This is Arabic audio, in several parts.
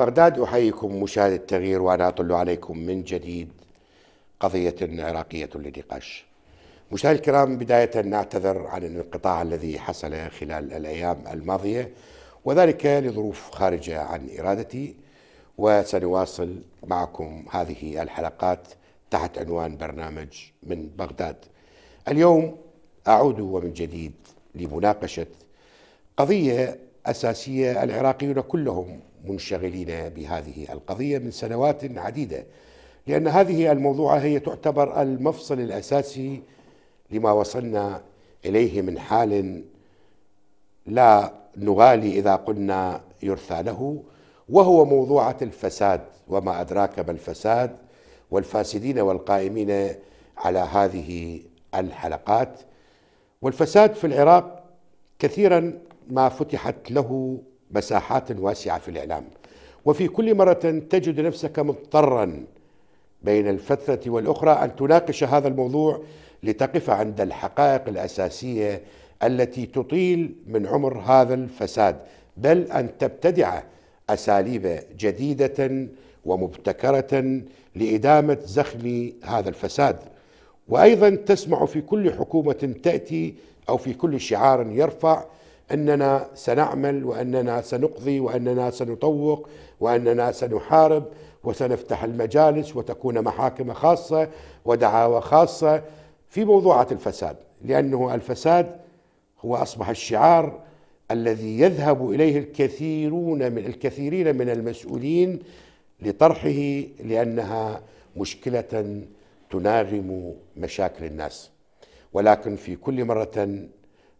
بغداد أحييكم مشاهد التغيير وأنا أطل عليكم من جديد قضية عراقية لنقاش. مشاهدي الكرام بداية نعتذر عن الانقطاع الذي حصل خلال الأيام الماضية وذلك لظروف خارجة عن إرادتي وسنواصل معكم هذه الحلقات تحت عنوان برنامج من بغداد اليوم أعود ومن جديد لمناقشة قضية أساسية العراقيون كلهم منشغلين بهذه القضية من سنوات عديدة لأن هذه الموضوعة هي تعتبر المفصل الأساسي لما وصلنا إليه من حال لا نغالي إذا قلنا يرثى له وهو موضوعة الفساد وما أدراك ما الفساد والفاسدين والقائمين على هذه الحلقات والفساد في العراق كثيرا ما فتحت له مساحات واسعة في الإعلام وفي كل مرة تجد نفسك مضطرا بين الفترة والأخرى أن تناقش هذا الموضوع لتقف عند الحقائق الأساسية التي تطيل من عمر هذا الفساد بل أن تبتدع أساليب جديدة ومبتكرة لإدامة زخم هذا الفساد وأيضا تسمع في كل حكومة تأتي أو في كل شعار يرفع اننا سنعمل واننا سنقضي واننا سنطوق واننا سنحارب وسنفتح المجالس وتكون محاكم خاصه ودعاوى خاصه في موضوعات الفساد لانه الفساد هو اصبح الشعار الذي يذهب اليه الكثيرون من الكثيرين من المسؤولين لطرحه لانها مشكله تنارم مشاكل الناس ولكن في كل مره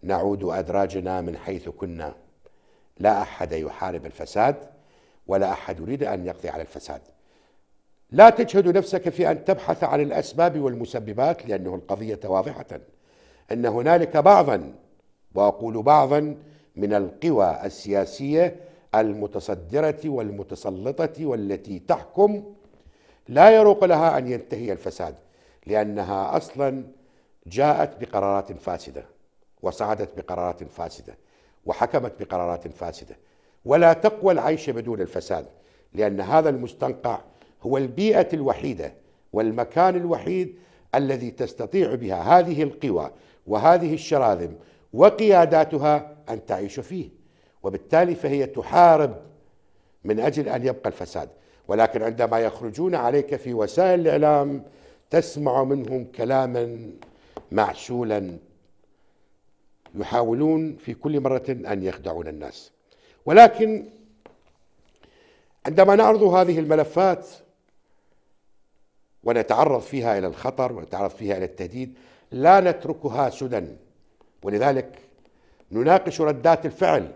نعود أدراجنا من حيث كنا لا أحد يحارب الفساد ولا أحد يريد أن يقضي على الفساد لا تجهد نفسك في أن تبحث عن الأسباب والمسببات لأنه القضية واضحة أن هنالك بعضا وأقول بعضا من القوى السياسية المتصدرة والمتسلطة والتي تحكم لا يروق لها أن ينتهي الفساد لأنها أصلا جاءت بقرارات فاسدة وصعدت بقرارات فاسدة وحكمت بقرارات فاسدة ولا تقوى العيش بدون الفساد لأن هذا المستنقع هو البيئة الوحيدة والمكان الوحيد الذي تستطيع بها هذه القوى وهذه الشراذم وقياداتها أن تعيش فيه وبالتالي فهي تحارب من أجل أن يبقى الفساد ولكن عندما يخرجون عليك في وسائل الإعلام تسمع منهم كلاما معسولا يحاولون في كل مرة أن يخدعون الناس ولكن عندما نعرض هذه الملفات ونتعرض فيها إلى الخطر ونتعرض فيها إلى التهديد لا نتركها سدى ولذلك نناقش ردات الفعل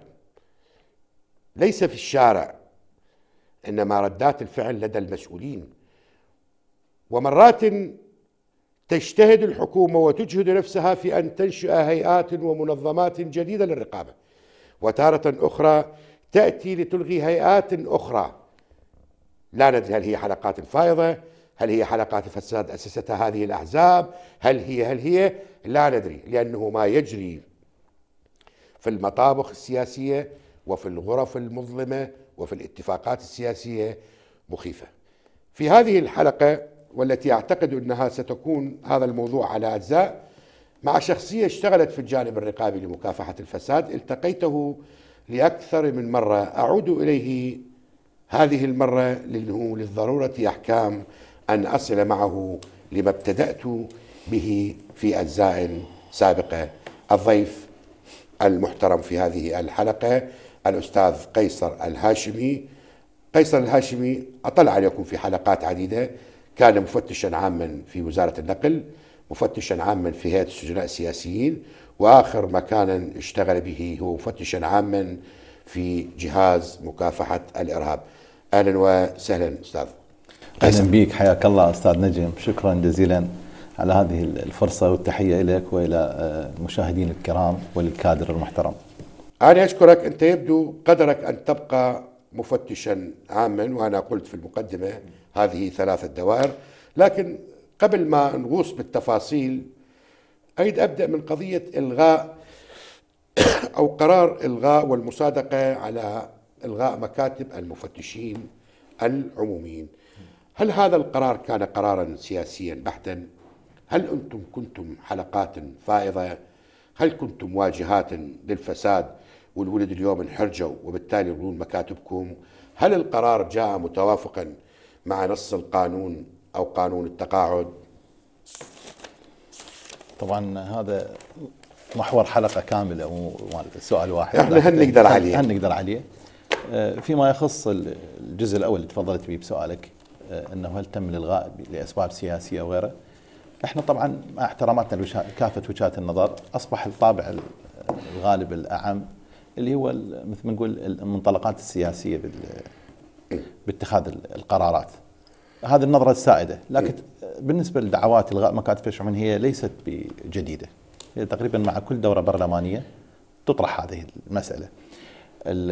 ليس في الشارع انما ردات الفعل لدى المسؤولين ومرات تجتهد الحكومه وتجهد نفسها في ان تنشئ هيئات ومنظمات جديده للرقابه وتاره اخرى تاتي لتلغي هيئات اخرى لا ندري هل هي حلقات فائضه هل هي حلقات فساد اسستها هذه الاحزاب هل هي هل هي لا ندري لانه ما يجري في المطابخ السياسيه وفي الغرف المظلمه وفي الاتفاقات السياسيه مخيفه في هذه الحلقه والتي اعتقد انها ستكون هذا الموضوع على اجزاء مع شخصيه اشتغلت في الجانب الرقابي لمكافحه الفساد التقيته لاكثر من مره اعود اليه هذه المره لانه للضروره احكام ان اصل معه لما ابتدات به في اجزاء سابقه الضيف المحترم في هذه الحلقه الاستاذ قيصر الهاشمي قيصر الهاشمي اطلع عليكم في حلقات عديده كان مفتشا عاما في وزارة النقل مفتشا عاما في هيئة السجناء السياسيين وآخر مكان اشتغل به هو مفتشا عاما في جهاز مكافحة الإرهاب أهلا وسهلا أستاذ أهلا بك حياك الله أستاذ نجم شكرا جزيلا على هذه الفرصة والتحية إليك وإلى المشاهدين آه، الكرام والكادر المحترم أنا أشكرك أنت يبدو قدرك أن تبقى مفتشا عاما وأنا قلت في المقدمة هذه ثلاثة دوائر لكن قبل ما نغوص بالتفاصيل أريد أبدأ من قضية إلغاء أو قرار إلغاء والمصادقة على إلغاء مكاتب المفتشين العموميين هل هذا القرار كان قرارا سياسيا بحتا؟ هل أنتم كنتم حلقات فائضة؟ هل كنتم واجهات للفساد والولد اليوم انحرجوا وبالتالي يبنون مكاتبكم؟ هل القرار جاء متوافقا مع نص القانون أو قانون التقاعد طبعا هذا محور حلقه كامله مو سؤال واحد احنا هل نقدر عليه هل نقدر عليه آه، فيما يخص الجزء الاول اللي تفضلت به بسؤالك آه، انه هل تم الالغاء لاسباب سياسيه وغيره احنا طبعا مع احتراماتنا لكافه وجهات النظر اصبح الطابع الغالب الاعم اللي هو مثل ما نقول المنطلقات السياسيه باتخاذ القرارات هذه النظرة السائدة لكن إيه. بالنسبة لدعوات إلغاء مكاتب الشؤون هي ليست بجديدة هي تقريبا مع كل دورة برلمانية تطرح هذه المسألة الـ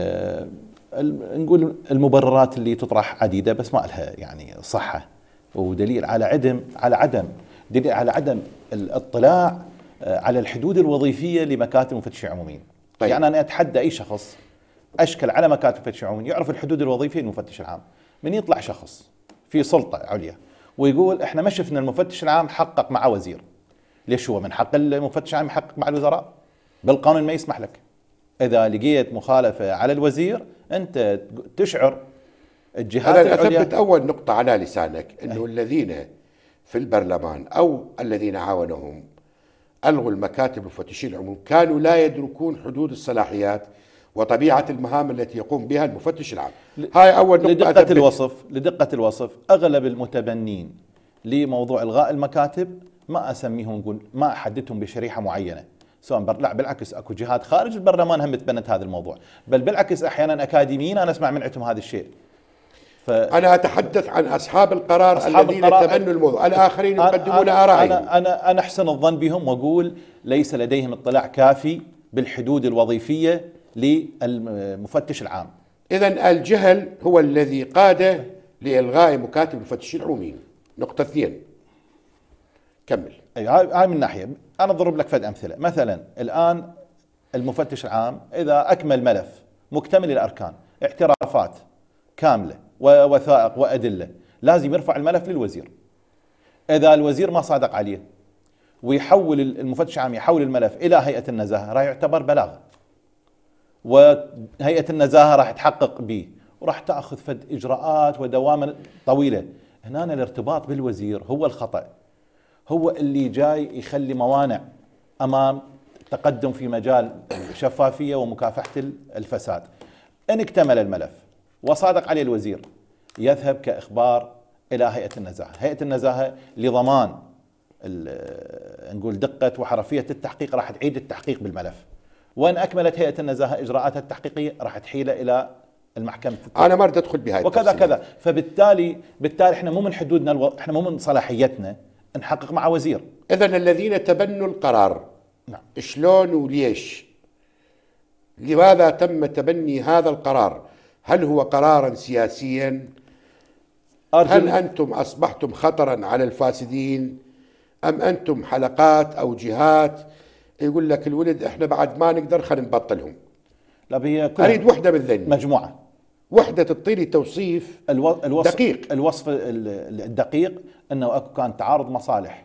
الـ نقول المبررات اللي تطرح عديدة بس ما لها يعني صحة ودليل على عدم على عدم دليل على عدم الاطلاع آه، على الحدود الوظيفية لمكاتب المفتشين العموميين. طيب. يعني أنا أتحدى أي شخص اشكل على مكاتب الفتش العمومي يعرف الحدود الوظيفيه للمفتش العام من يطلع شخص في سلطه عليا ويقول احنا ما شفنا المفتش العام حقق مع وزير ليش هو من حق المفتش العام يحقق مع الوزراء بالقانون ما يسمح لك اذا لقيت مخالفه على الوزير انت تشعر الجهات أنا العليا اثبت اول نقطه على لسانك انه أي. الذين في البرلمان او الذين عاونهم الغوا المكاتب المفتشين العموم كانوا لا يدركون حدود الصلاحيات وطبيعه المهام التي يقوم بها المفتش العام هاي اول نقطه لدقه أثبت. الوصف لدقه الوصف اغلب المتبنين لموضوع الغاء المكاتب ما اسميهم نقول ما احددهم بشريحه معينه سواء بر... لا بالعكس اكو جهات خارج البرلمان هم تبنت هذا الموضوع بل بالعكس احيانا اكاديميين انا اسمع من عندهم هذا الشيء ف... انا اتحدث عن اصحاب القرار أصحاب الذين القرار... تبنوا الموضوع الاخرين يقدمون ارائهم انا انا انا احسن الظن بهم واقول ليس لديهم اطلاع كافي بالحدود الوظيفيه للمفتش العام إذا الجهل هو الذي قاد لإلغاء مكاتب المفتشين العموميين نقطة اثنين كمل اي هاي من ناحية أنا أضرب لك فد أمثلة مثلا الآن المفتش العام إذا أكمل ملف مكتمل الأركان اعترافات كاملة ووثائق وأدلة لازم يرفع الملف للوزير إذا الوزير ما صادق عليه ويحول المفتش العام يحول الملف إلى هيئة النزاهة راح يعتبر بلاغ وهيئه النزاهه راح تحقق به وراح تاخذ فد اجراءات ودوامه طويله هنا الارتباط بالوزير هو الخطا هو اللي جاي يخلي موانع امام تقدم في مجال شفافيه ومكافحه الفساد ان اكتمل الملف وصادق عليه الوزير يذهب كاخبار الى هيئه النزاهه هيئه النزاهه لضمان نقول دقه وحرفيه التحقيق راح تعيد التحقيق بالملف وان اكملت هيئه النزاهه اجراءاتها التحقيقيه راح تحيل الى المحكمه التحقيقية. انا ما اريد ادخل بهاي وكذا كذا فبالتالي بالتالي احنا مو من حدودنا الو... احنا مو من صلاحيتنا نحقق مع وزير اذا الذين تبنوا القرار نعم شلون وليش لماذا تم تبني هذا القرار هل هو قرارا سياسيا أرجل. هل انتم اصبحتم خطرا على الفاسدين ام انتم حلقات او جهات يقول لك الولد احنا بعد ما نقدر خلينا نبطلهم لا هي اريد وحده بالذنب مجموعه وحده تعطيني توصيف الو... الوصف دقيق الوصف الدقيق انه اكو كان تعارض مصالح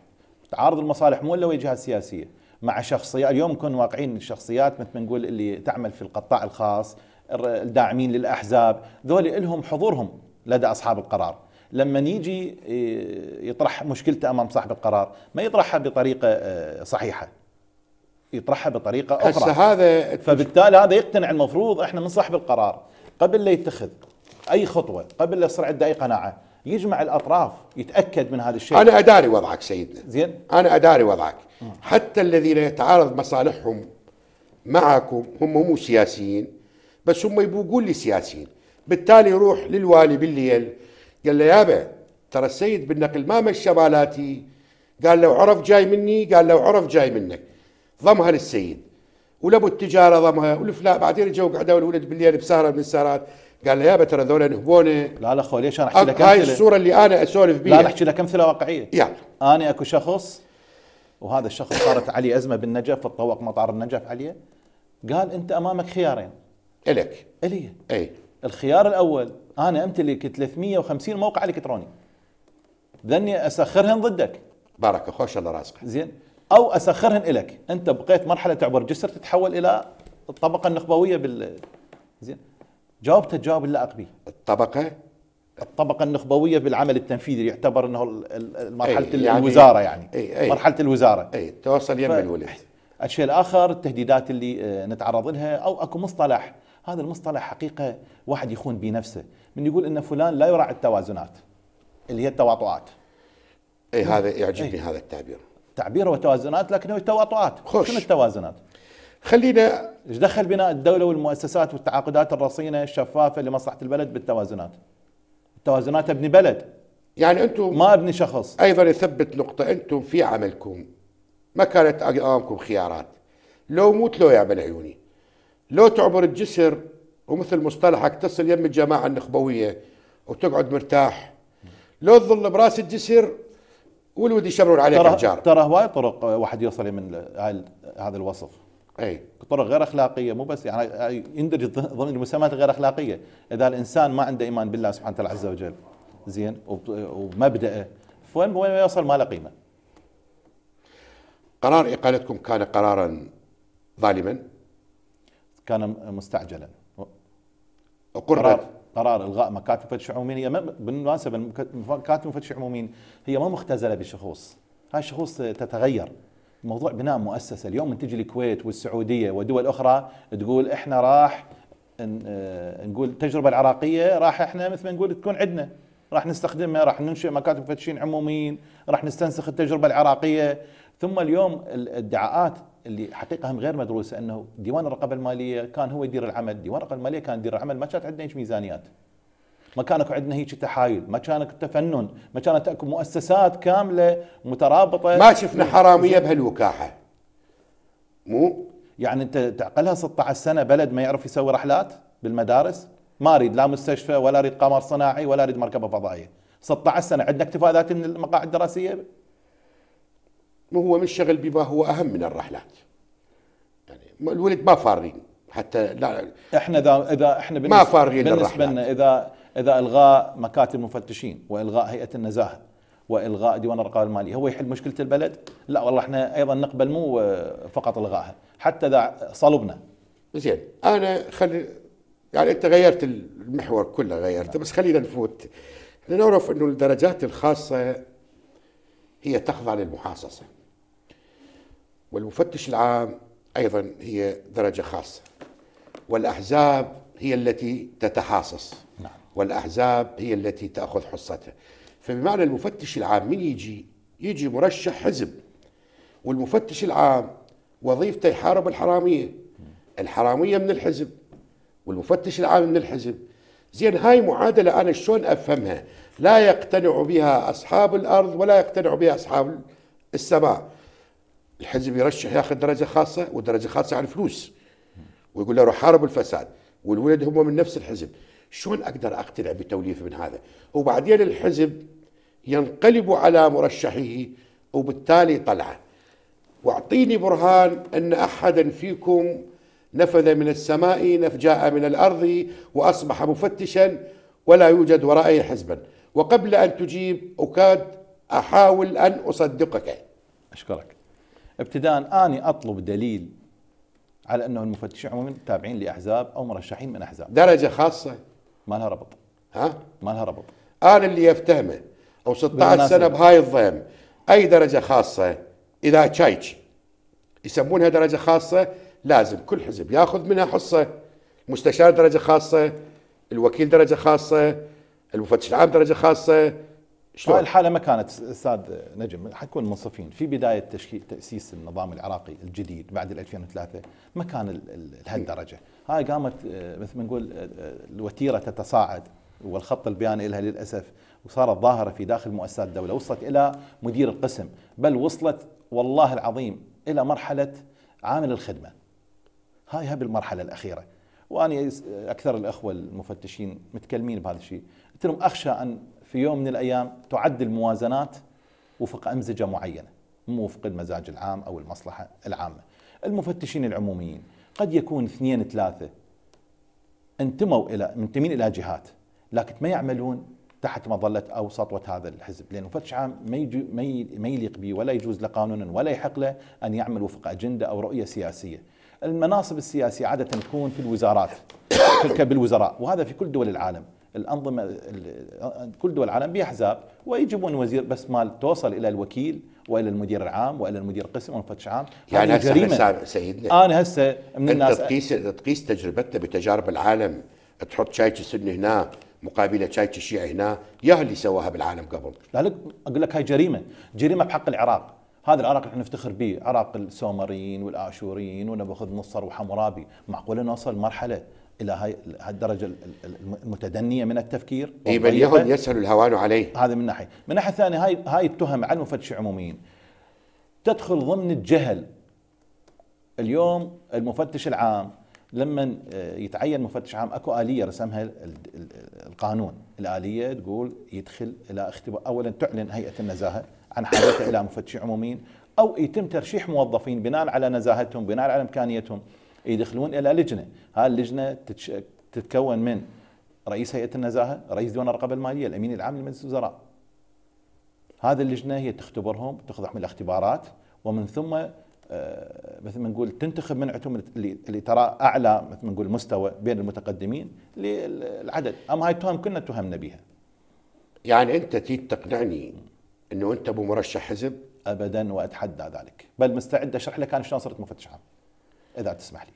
تعارض المصالح مو الا وجهات سياسيه مع شخصيات اليوم نكون واقعين الشخصيات مثل ما نقول اللي تعمل في القطاع الخاص الداعمين للاحزاب ذول لهم حضورهم لدى اصحاب القرار لما يجي يطرح مشكلته امام صاحب القرار ما يطرحها بطريقه آه، صحيحه يطرحها بطريقه اخرى هسه هذا فبالتالي هذا يقتنع المفروض احنا من صاحب القرار قبل لا يتخذ اي خطوه قبل لا يصير عنده اي قناعه يجمع الاطراف يتاكد من هذا الشيء انا اداري وضعك سيدنا زين انا اداري وضعك حتى الذين يتعارض مصالحهم معكم هم مو سياسيين بس هم يبوقون لي سياسيين بالتالي يروح للوالي بالليل قال له يابا ترى السيد بالنقل ما مشى بالاتي قال لو عرف جاي مني قال لو عرف جاي منك ضمها للسيد ولابو التجاره ضمها والفلا بعدين جو قعدوا الولد بالليل بسهره من السهرات قال له يابا ترى ذولا نهبوني لا لا خوي ليش انا احكي لك هاي الصوره اللي انا اسولف بيها لا احكي لك امثله واقعيه يلا انا اكو شخص وهذا الشخص صارت عليه ازمه بالنجف تطوق مطار النجف عليه قال انت امامك خيارين الك الي اي الخيار الاول انا امتلك 350 موقع الكتروني ذني اسخرهم ضدك بارك خوش الله راسك زين او اسخرهن لك انت بقيت مرحله تعبر جسر تتحول الى الطبقه النخبويه بال زين جاوبته الجواب اللائق به الطبقه الطبقه النخبويه بالعمل التنفيذي اللي يعتبر انه مرحله يعني الوزاره يعني أي أي مرحله الوزاره اي توصل يم الولي الولد الشيء الاخر التهديدات اللي آه، نتعرض لها او اكو مصطلح هذا المصطلح حقيقه واحد يخون به نفسه من يقول ان فلان لا يراعي التوازنات اللي هي التواطؤات اي هذا يعجبني أي. هذا التعبير تعبيره وتوازنات لكنه تواطؤات شنو التوازنات؟ خلينا ايش دخل بناء الدوله والمؤسسات والتعاقدات الرصينه الشفافه لمصلحه البلد بالتوازنات؟ التوازنات ابني بلد يعني انتم ما ابني شخص ايضا اثبت نقطه انتم في عملكم ما كانت امامكم خيارات لو موت لو يعمل عيوني لو تعبر الجسر ومثل مصطلحك تصل يم الجماعه النخبويه وتقعد مرتاح لو تظل براس الجسر والود يشبرون عليك ترى الجار ترى هواي طرق واحد يوصل من هذا الوصف اي طرق غير اخلاقيه مو بس يعني يندرج ضمن المسمات الغير اخلاقيه اذا الانسان ما عنده ايمان بالله سبحانه وتعالى عز وجل زين ومبدأه فوين وين يوصل ما له قيمه قرار اقالتكم كان قرارا ظالما كان مستعجلا قرار قرار الغاء مكاتب مفتش عمومين هي بالمناسبه مكاتب مفتش عمومين هي ما مختزله بشخوص هاي الشخوص تتغير موضوع بناء مؤسسه اليوم من تجي الكويت والسعوديه ودول اخرى تقول احنا راح آه، نقول التجربه العراقيه راح احنا مثل ما نقول تكون عندنا راح نستخدمها راح ننشئ مكاتب مفتشين عموميين راح نستنسخ التجربه العراقيه ثم اليوم الادعاءات اللي حقيقه هم غير مدروسه انه ديوان الرقابه الماليه كان هو يدير العمل، ديوان الرقابه الماليه كان يدير العمل ما كانت عندنا هيك ميزانيات. ما اكو عندنا هيك تحايل، ما كانك تفنن، ما كانت اكو مؤسسات كامله مترابطه ما شفنا حراميه بهالوكاحه. مو؟ يعني انت تعقلها 16 سنه بلد ما يعرف يسوي رحلات بالمدارس؟ ما اريد لا مستشفى ولا اريد قمر صناعي ولا اريد مركبه فضائيه. 16 سنه عندنا اكتفاء ذاتي من المقاعد الدراسيه من منشغل بما هو اهم من الرحلات يعني الولد ما فارغين حتى لا احنا اذا اذا احنا بالنسبه ما فارغين بالنسبه لنا اذا اذا الغاء مكاتب المفتشين والغاء هيئه النزاهه والغاء ديوان الرقابه الماليه هو يحل مشكله البلد لا والله احنا ايضا نقبل مو آه، فقط الغائها حتى اذا صلبنا زين انا خلي يعني انت غيرت المحور كله غيرته بس خلينا نفوت نعرف انه الدرجات الخاصه هي تخضع للمحاصصه والمفتش العام أيضا هي درجة خاصة والأحزاب هي التي تتحاصص نعم. والأحزاب هي التي تأخذ حصتها فبمعنى المفتش العام من يجي يجي مرشح حزب والمفتش العام وظيفته يحارب الحرامية الحرامية من الحزب والمفتش العام من الحزب زين هاي معادلة أنا شلون أفهمها لا يقتنع بها أصحاب الأرض ولا يقتنع بها أصحاب السماء الحزب يرشح ياخذ درجه خاصه ودرجه خاصه على يعني فلوس ويقول له روح حارب الفساد والولد هم من نفس الحزب شلون اقدر اقتنع بتوليف من هذا وبعدين الحزب ينقلب على مرشحه وبالتالي طلعه واعطيني برهان ان احدا فيكم نفذ من السماء نفجاء من الارض واصبح مفتشا ولا يوجد ورائه حزبا وقبل ان تجيب اكاد احاول ان اصدقك اشكرك ابتداء اني اطلب دليل على انه المفتشين عموما تابعين لاحزاب او مرشحين من احزاب درجه خاصه ما لها ربط ها ما لها ربط انا اللي يفتهمه او 16 سنه بهاي الضيم اي درجه خاصه اذا تشايتش يسمونها درجه خاصه لازم كل حزب ياخذ منها حصه مستشار درجه خاصه الوكيل درجه خاصه المفتش العام درجه خاصه شلون؟ آه، الحالة ما كانت استاذ نجم حنكون منصفين في بداية تشكيل تأسيس النظام العراقي الجديد بعد 2003 ما كان لهالدرجة هاي قامت آه، مثل ما نقول آه، الوتيرة تتصاعد والخط البياني لها للأسف وصارت ظاهرة في داخل مؤسسات الدولة وصلت إلى مدير القسم بل وصلت والله العظيم إلى مرحلة عامل الخدمة هاي هاي بالمرحلة الأخيرة وأنا أكثر الأخوة المفتشين متكلمين بهذا الشيء قلت لهم أخشى أن في يوم من الأيام تعد الموازنات وفق أمزجة معينة مو وفق المزاج العام أو المصلحة العامة المفتشين العموميين قد يكون اثنين ثلاثة انتموا إلى منتمين إلى جهات لكن ما يعملون تحت مظلة أو سطوة هذا الحزب لأن مفتش عام ما, ما يليق به ولا يجوز لقانون ولا يحق له أن يعمل وفق أجندة أو رؤية سياسية المناصب السياسية عادة تكون في الوزارات في الوزراء وهذا في كل دول العالم الانظمه كل دول العالم بها احزاب ويجيبون وزير بس مال توصل الى الوكيل والى المدير العام والى المدير القسم والمفتش عام يعني هسه جريمة. سيدنا انا هسه من الناس تقيس تقيس تجربتنا بتجارب العالم تحط شايك السنه هنا مقابله شايك الشيعي هنا يا اللي سواها بالعالم قبل لك اقول لك هاي جريمه جريمه بحق العراق هذا العراق اللي احنا نفتخر به عراق السومريين والاشوريين ونبخذ نصر وحمورابي معقوله نوصل مرحله الى هاي الدرجه المتدنيه من التفكير اي بل يهم يسهل الهوان عليه هذا من ناحيه، من الناحيه الثانيه هاي هاي التهم على المفتش عموميين تدخل ضمن الجهل اليوم المفتش العام لما آه، يتعين مفتش عام اكو اليه رسمها القانون، الاليه تقول يدخل الى اختبار اولا تعلن هيئه النزاهه عن حاجته الى مفتش عموميين او يتم ترشيح موظفين بناء على نزاهتهم بناء على امكانيتهم يدخلون الى لجنه، هاي اللجنه تتكون من رئيس هيئه النزاهه، رئيس ديوان الرقابه الماليه، الامين العام لمجلس الوزراء. هذه اللجنه هي تختبرهم، من الاختبارات ومن ثم آه، مثل ما نقول تنتخب من عندهم اللي ترى اعلى مثل ما نقول مستوى بين المتقدمين للعدد، اما هاي التهم كنا اتهمنا بها. يعني انت تريد تقنعني انه انت ابو مرشح حزب؟ ابدا واتحدى ذلك، بل مستعد اشرح لك انا شلون صرت مفتش عام. اذا تسمح لي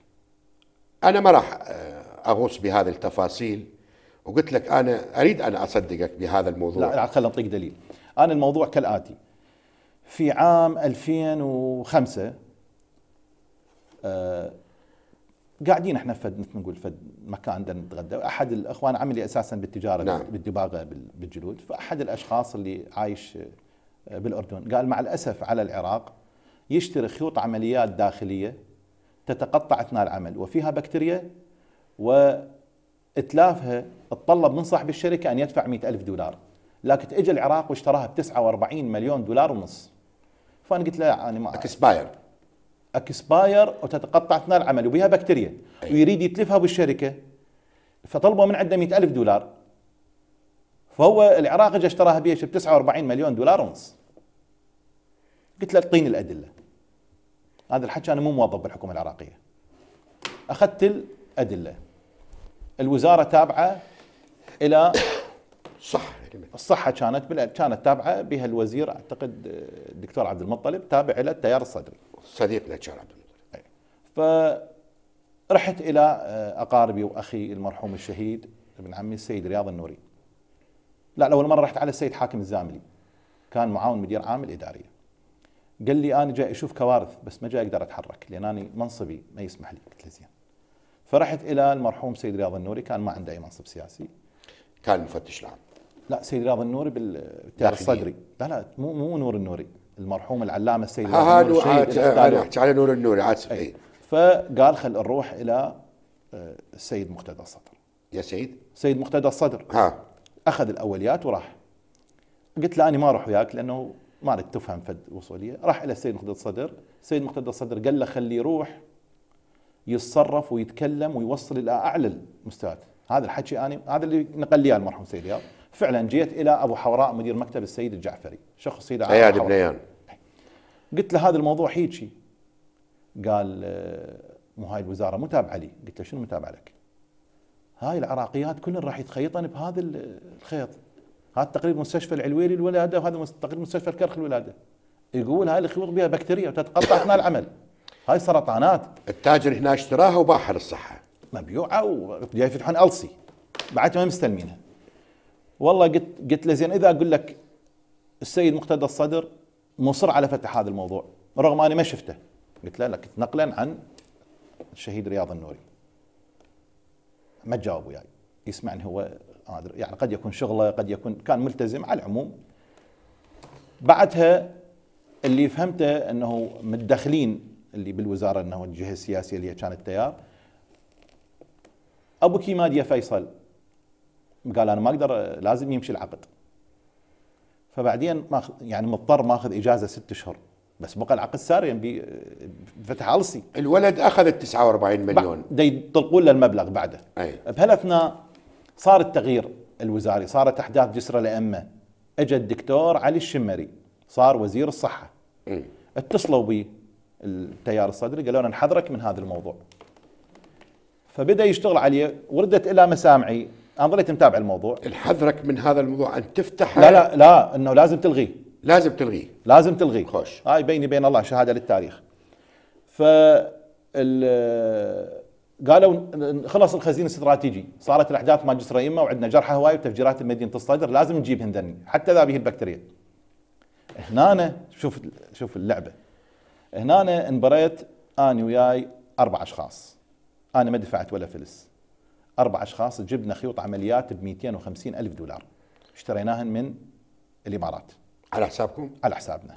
انا ما راح آه، اغوص بهذه التفاصيل وقلت لك انا اريد ان اصدقك بهذا الموضوع لا, لا خليني اعطيك دليل انا الموضوع كالاتي في عام 2005 آه قاعدين احنا فد مثل نقول فد مكان عندنا نتغدى احد الاخوان عملي اساسا بالتجاره نعم. بالدباغه بالجلود فاحد الاشخاص اللي عايش آه، بالاردن قال مع الاسف على العراق يشتري خيوط عمليات داخليه تتقطع اثناء العمل وفيها بكتيريا واتلافها تطلب من صاحب الشركه ان يدفع 100 الف دولار لكن اجى العراق واشتراها ب 49 مليون دولار ونص فانا قلت له انا ما اكسباير اكسباير وتتقطع اثناء العمل وبها بكتيريا ويريد يتلفها بالشركه فطلبوا من عنده 100 الف دولار فهو العراق اجى اشتراها ب 49 مليون دولار ونص قلت له اعطيني الادله هذا الحكي أنا مو موظف بالحكومة العراقية أخذت الأدلة الوزارة تابعة إلى صح الصحة كانت كانت تابعة بها الوزير أعتقد الدكتور عبد المطلب تابع إلى التيار الصدري صديقنا كان عبد المطلب إيه. فرحت إلى آه، أقاربي وأخي المرحوم الشهيد ابن عمي السيد رياض النوري لا لأول مرة رحت على السيد حاكم الزاملي كان معاون مدير عام الإدارية قال لي انا جاي اشوف كوارث بس ما جاي اقدر اتحرك لان انا منصبي ما يسمح لي قلت له زين فرحت الى المرحوم سيد رياض النوري كان ما عنده اي منصب سياسي كان مفتش العام لا سيد رياض النوري بالتيار الصدري لا لا مو مو نور النوري المرحوم العلامه السيد رياض النوري نور على نور النوري عاسف اي فقال خل نروح الى آه، السيد مقتدى الصدر يا سيد سيد مقتدى الصدر ها اخذ الاوليات وراح قلت له انا ما اروح وياك لانه ما اريد تفهم فد وصوليه راح الى السيد مقتدى الصدر السيد مقتدى الصدر قال له خليه يروح يتصرف ويتكلم ويوصل الى اعلى المستويات هذا الحكي انا هذا اللي نقل لي المرحوم سيد رياض فعلا جيت الى ابو حوراء مدير مكتب السيد الجعفري شخص يدعى عياد بنيان قلت له هذا الموضوع هيجي قال آه، مو هاي الوزاره متابع لي قلت له شنو متابعه لك؟ هاي العراقيات كلن راح يتخيطن بهذا الخيط هذا تقريبا مستشفى العلويري الولاده وهذا تقريبا مستشفى الكرخ الولاده يقول هاي الخيوط بها بكتيريا وتتقطع اثناء العمل هاي سرطانات التاجر هنا اشتراها وباعها للصحه مبيوعه وجاي يفتحون السي بعد ما مستلمينها والله قلت قلت له زين اذا اقول لك السيد مقتدى الصدر مصر على فتح هذا الموضوع رغم اني ما شفته قلت له لك نقلا عن الشهيد رياض النوري ما تجاوب وياي يعني. يسمعني هو ما ادري يعني قد يكون شغله قد يكون كان ملتزم على العموم بعدها اللي فهمته انه متدخلين اللي بالوزاره انه الجهه السياسيه اللي كانت التيار ابو كيماديا فيصل قال انا ما اقدر لازم يمشي العقد فبعدين ماخذ يعني مضطر ماخذ اجازه ست اشهر بس بقى العقد ساري يعني فتح علصي الولد اخذ ال 49 مليون يطلقون له المبلغ بعده أي. بهالاثناء صار التغيير الوزاري صارت أحداث جسر الأئمة أجا الدكتور علي الشمري صار وزير الصحة اتصلوا بي التيار الصدري قالوا لنا نحذرك من هذا الموضوع فبدا يشتغل عليه وردت الى مسامعي انا ظليت متابع الموضوع نحذرك من هذا الموضوع ان تفتح لا لا لا انه لازم تلغيه لازم تلغيه لازم تلغيه خوش هاي بيني بين الله شهاده للتاريخ ف قالوا خلص الخزين الاستراتيجي صارت الاحداث مال جسر وعندنا جرحى هواي وتفجيرات المدينه الصدر لازم نجيب هندني حتى ذا به البكتيريا هنا شوف شوف اللعبه هنا انبريت انا وياي اربع اشخاص انا ما دفعت ولا فلس اربع اشخاص جبنا خيوط عمليات ب 250 الف دولار اشتريناهن من الامارات على حسابكم على حسابنا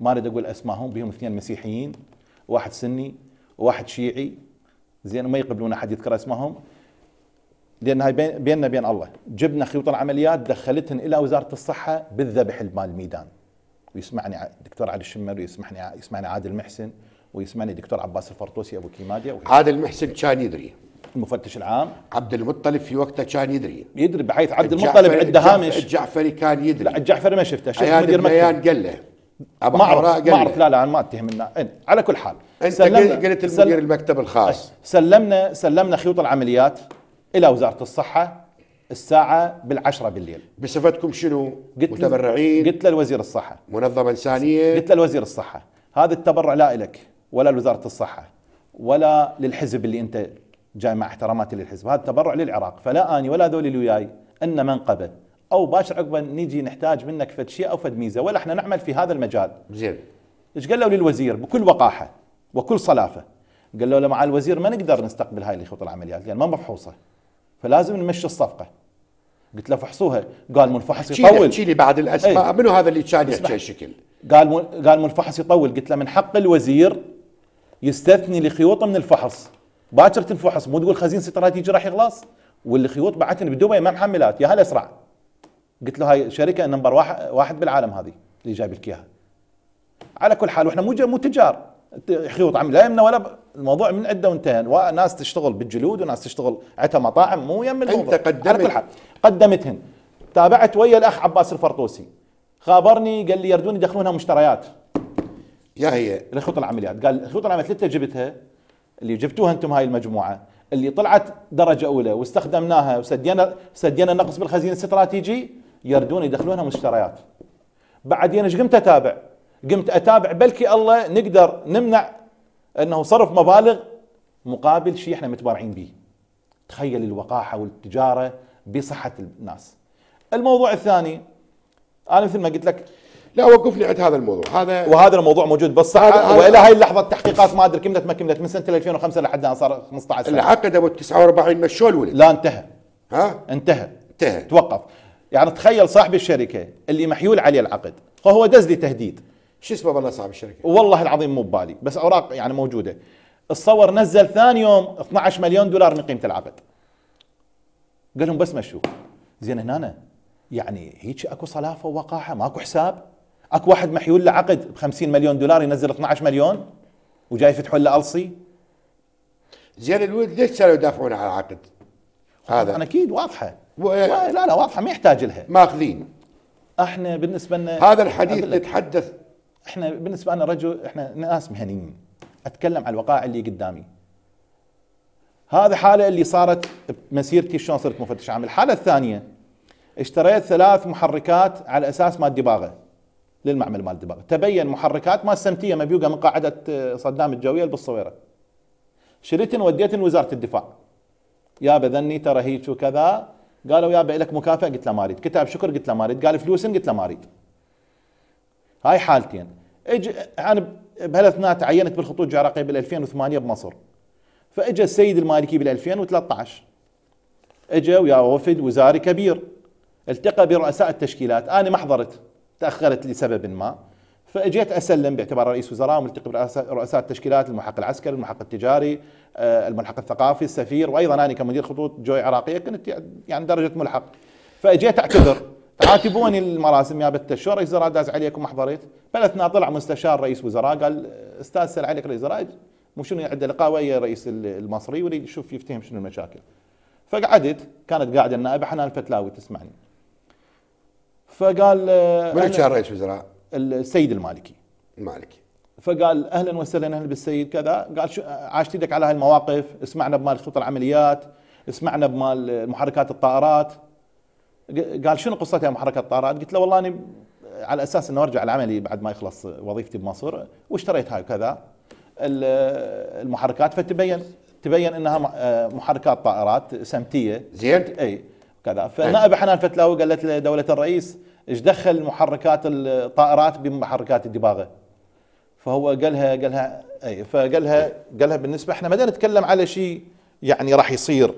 ما اريد اقول اسمائهم بهم اثنين مسيحيين واحد سني وواحد شيعي زين ما يقبلون احد يذكر اسمهم لان هاي بيننا بين الله جبنا خيوط العمليات دخلتهن الى وزاره الصحه بالذبح مال الميدان ويسمعني دكتور علي الشمر ويسمعني يسمعني عادل محسن ويسمعني دكتور عباس الفرطوسي ابو كيماديا عادل محسن كان يدري المفتش العام عبد المطلب في وقته كان يدري يدري بحيث عبد المطلب عنده هامش الجعفري كان يدري لا الجعفري ما شفته شفت مدير مكتب قال له ما اعرف ما اعرف لا لا ما اتهمنا إيه، على كل حال انت قلت المدير المكتب الخاص سلمنا سلمنا خيوط العمليات الى وزاره الصحه الساعة بالعشرة بالليل بصفتكم شنو؟ قلت متبرعين قلت للوزير الصحة منظمة إنسانية قلت للوزير الصحة هذا التبرع لا لك ولا لوزارة الصحة ولا للحزب اللي أنت جاي مع احتراماتي للحزب هذا تبرع للعراق فلا أني ولا ذولي اللي وياي أن منقبة او باشر عقب نيجي نحتاج منك فد شيء او فد ميزه ولا احنا نعمل في هذا المجال زين ايش قالوا للوزير بكل وقاحه وكل صلافه قالوا له مع الوزير ما نقدر نستقبل هاي الخطط العمليات لان ما مفحوصه فلازم نمشي الصفقه قلت له فحصوها قال منفحص يطول احكي لي بعد الاسماء ايه؟ منو هذا اللي كان يحكي الشكل؟ قال قال منفحص يطول قلت له من حق الوزير يستثني لخيوطه من الفحص باكر تنفحص مو تقول خزين استراتيجي راح يخلص والخيوط بعتني بدبي ما محملات يا هل اسرع قلت له هاي شركه نمبر واحد, واحد بالعالم هذه اللي جايب لك اياها على كل حال واحنا مو مو تجار خيوط عمل لا يمنا ولا ب... الموضوع من عده وانتهى وناس تشتغل بالجلود وناس تشتغل عندها مطاعم مو يم الموضوع انت قدمت على كل حال قدمتهن تابعت ويا الاخ عباس الفرطوسي خابرني قال لي يردون يدخلونها مشتريات يا هي الخيوط العمليات قال الخيوط العمليات اللي جبتها اللي جبتوها انتم هاي المجموعه اللي طلعت درجه اولى واستخدمناها وسدينا سدينا النقص بالخزينه الاستراتيجي يردون يدخلونها مشتريات بعدين يعني ايش قمت اتابع قمت اتابع بلكي الله نقدر نمنع انه صرف مبالغ مقابل شيء احنا متبرعين به تخيل الوقاحه والتجاره بصحه الناس الموضوع الثاني انا مثل ما قلت لك لا وقف لي عند هذا الموضوع هذا وهذا الموضوع موجود بالصحه والى هاي اللحظه التحقيقات ما ادري كملت ما كملت من سنه 2005 لحد الان صار 15 سنه العقد ابو 49 مشوا الولد لا انتهى ها انتهى انتهى توقف يعني تخيل صاحب الشركه اللي محيول عليه العقد فهو دز لي تهديد شو اسمه والله صاحب الشركه والله العظيم مو ببالي بس اوراق يعني موجوده الصور نزل ثاني يوم 12 مليون دولار من قيمه العقد قال لهم بس مشوا زين هنا أنا يعني هيك اكو صلافه ووقاحه ماكو حساب اكو واحد محيول له عقد ب 50 مليون دولار ينزل 12 مليون وجاي يفتحوا له الصي زين الولد ليش صاروا يدافعون على العقد؟ هذا انا اكيد واضحه و... لا لا واضحه ما يحتاج لها ماخذين احنا بالنسبه لنا هذا الحديث نتحدث احنا بالنسبه لنا رجل احنا ناس مهنيين اتكلم عن الوقائع اللي قدامي هذا حاله اللي صارت بمسيرتي شلون صرت مفتش عام الحاله الثانيه اشتريت ثلاث محركات على اساس مال دباغه للمعمل مال دباغه تبين محركات ما سمتيه مبيوقه من قاعده آه، صدام الجويه بالصويره شريتن وديتن وزاره الدفاع يا بذني ترى هيك وكذا قالوا يا لك مكافاه قلت له ما اريد كتاب شكر قلت له ما اريد قال فلوس قلت له ما اريد هاي حالتين اج انا بهالاثناء تعينت بالخطوط العراقيه بال 2008 بمصر فاجى السيد المالكي بال 2013 اجى ويا وفد وزاري كبير التقى برؤساء التشكيلات انا ما حضرت تاخرت لسبب ما فاجيت اسلم باعتبار رئيس وزراء وملتقي برؤساء التشكيلات الملحق العسكري، الملحق التجاري، آه، الملحق الثقافي، السفير وايضا انا كمدير خطوط جوي عراقيه كنت يعني درجه ملحق. فاجيت اعتذر عاتبوني المراسم يا بت شو رئيس وزراء داز عليكم ما بلثنا طلع مستشار رئيس وزراء قال استاذ سال عليك رئيس وزراء مو شنو عنده لقاء ويا الرئيس المصري ويريد يشوف يفتهم شنو المشاكل. فقعدت كانت قاعده النائبه حنان الفتلاوي تسمعني. فقال آه، من كان رئيس وزراء؟ السيد المالكي المالكي فقال اهلا وسهلا اهلا بالسيد كذا قال عاشت ايدك على هالمواقف اسمعنا بمال خطط العمليات اسمعنا بمال محركات الطائرات قال شنو قصتها محركات الطائرات قلت له والله انا على اساس انه ارجع لعملي بعد ما يخلص وظيفتي بمصر واشتريت هاي وكذا المحركات فتبين تبين انها محركات طائرات سمتيه زين اي كذا فنائب حنان فتلاوي قالت لدوله الرئيس ايش دخل محركات الطائرات بمحركات الدباغه فهو قالها قالها اي فقالها قالها بالنسبه احنا ما نتكلم على شيء يعني راح يصير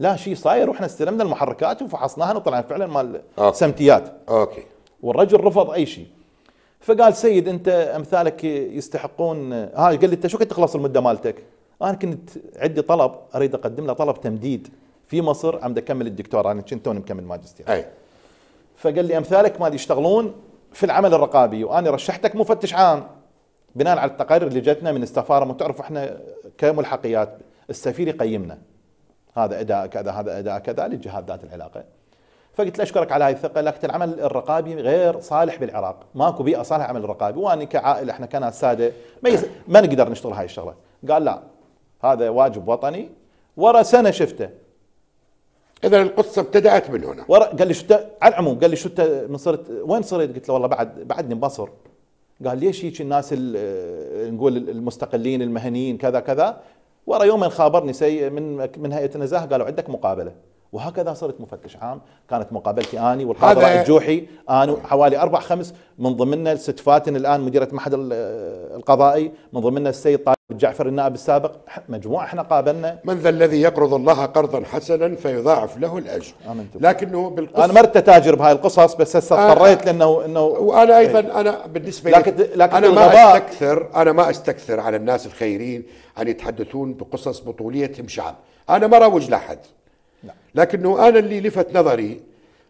لا شيء صاير واحنا استلمنا المحركات وفحصناها وطلعنا فعلا مال أوكي. سمتيات اوكي والرجل رفض اي شيء فقال سيد انت امثالك يستحقون هاي قال لي انت شو كنت تخلص المده مالتك؟ انا كنت عندي طلب اريد اقدم له طلب تمديد في مصر عم اكمل الدكتوراه انا كنت توني مكمل ماجستير اي فقال لي امثالك ما يشتغلون في العمل الرقابي وانا رشحتك مفتش عام بناء على التقارير اللي جتنا من السفاره تعرف احنا كملحقيات السفير يقيمنا هذا اداء كذا هذا اداء كذا للجهات ذات العلاقه فقلت له اشكرك على هاي الثقه لكن العمل الرقابي غير صالح بالعراق ماكو بيئه صالحه عمل الرقابي وانا كعائله احنا كناس ساده ما, يز... ما نقدر نشتغل هاي الشغله قال لا هذا واجب وطني ورا سنه شفته اذا القصه ابتدات من هنا ورا قال لي شو على العموم قال لي شو من صرت وين صرت؟ قلت له والله بعد بعدني بمصر قال ليش هيك الناس آه، نقول المستقلين المهنيين كذا كذا ورا يومين خابرني سي من من هيئه النزاهه قالوا عندك مقابله وهكذا صرت مفتش عام كانت مقابلتي اني والقاضي رائد الجوحي انا حوالي اربع خمس من ضمننا الست فاتن الان مديره معهد القضائي من ضمننا السيد طالب جعفر النائب السابق مجموعه احنا قابلنا من ذا الذي يقرض الله قرضا حسنا فيضاعف له الاجر لكنه بالقصص انا مرت تاجر بهاي القصص بس هسه آه، اضطريت لانه انه وانا ايضا انا بالنسبه لي لكن, لكن انا ما استكثر انا ما استكثر على الناس الخيرين ان يتحدثون بقصص بطوليتهم شعب انا ما اروج لاحد لكنه انا اللي لفت نظري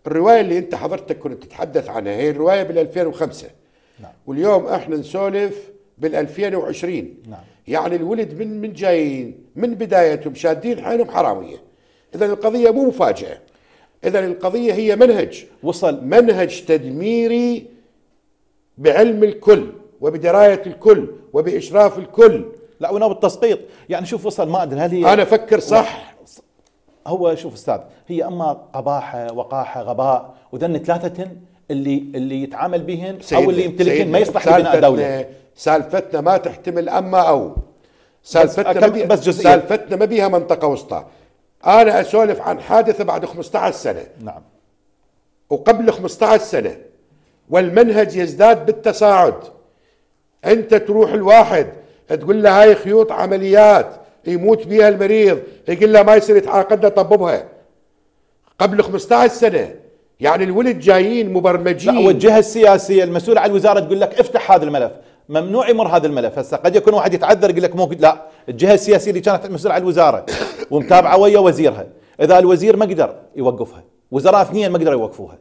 الروايه اللي انت حضرتك كنت تتحدث عنها هي الروايه بال 2005 نعم. واليوم احنا نسولف بال 2020 نعم. يعني الولد من من جايين من بدايتهم شادين حالهم حراميه اذا القضيه مو مفاجاه اذا القضيه هي منهج وصل منهج تدميري بعلم الكل وبدرايه الكل وباشراف الكل لا ونوب التسقيط يعني شوف وصل ما ادري هل هي انا افكر صح هو شوف استاذ هي اما قباحه وقاحه غباء وذن ثلاثه اللي اللي يتعامل بهن او اللي يمتلكن ما يصلح لبناء دوله سالفتنا ما تحتمل اما او سالفتنا بس, ما بي... بس جزئية. سالفتنا ما بيها منطقه وسطى انا اسولف عن حادثه بعد 15 سنه نعم وقبل 15 سنه والمنهج يزداد بالتصاعد انت تروح الواحد تقول له هاي خيوط عمليات يموت بيها المريض يقول له ما يصير يتعاقدنا طببها قبل 15 سنه يعني الولد جايين مبرمجين لا والجهه السياسيه المسؤوله عن الوزاره تقول لك افتح هذا الملف ممنوع يمر هذا الملف هسه قد يكون واحد يتعذر يقول لك مو لا الجهه السياسيه اللي كانت مسؤوله على الوزاره ومتابعه ويا وزيرها اذا الوزير ما قدر يوقفها وزراء اثنين ما قدروا يوقفوها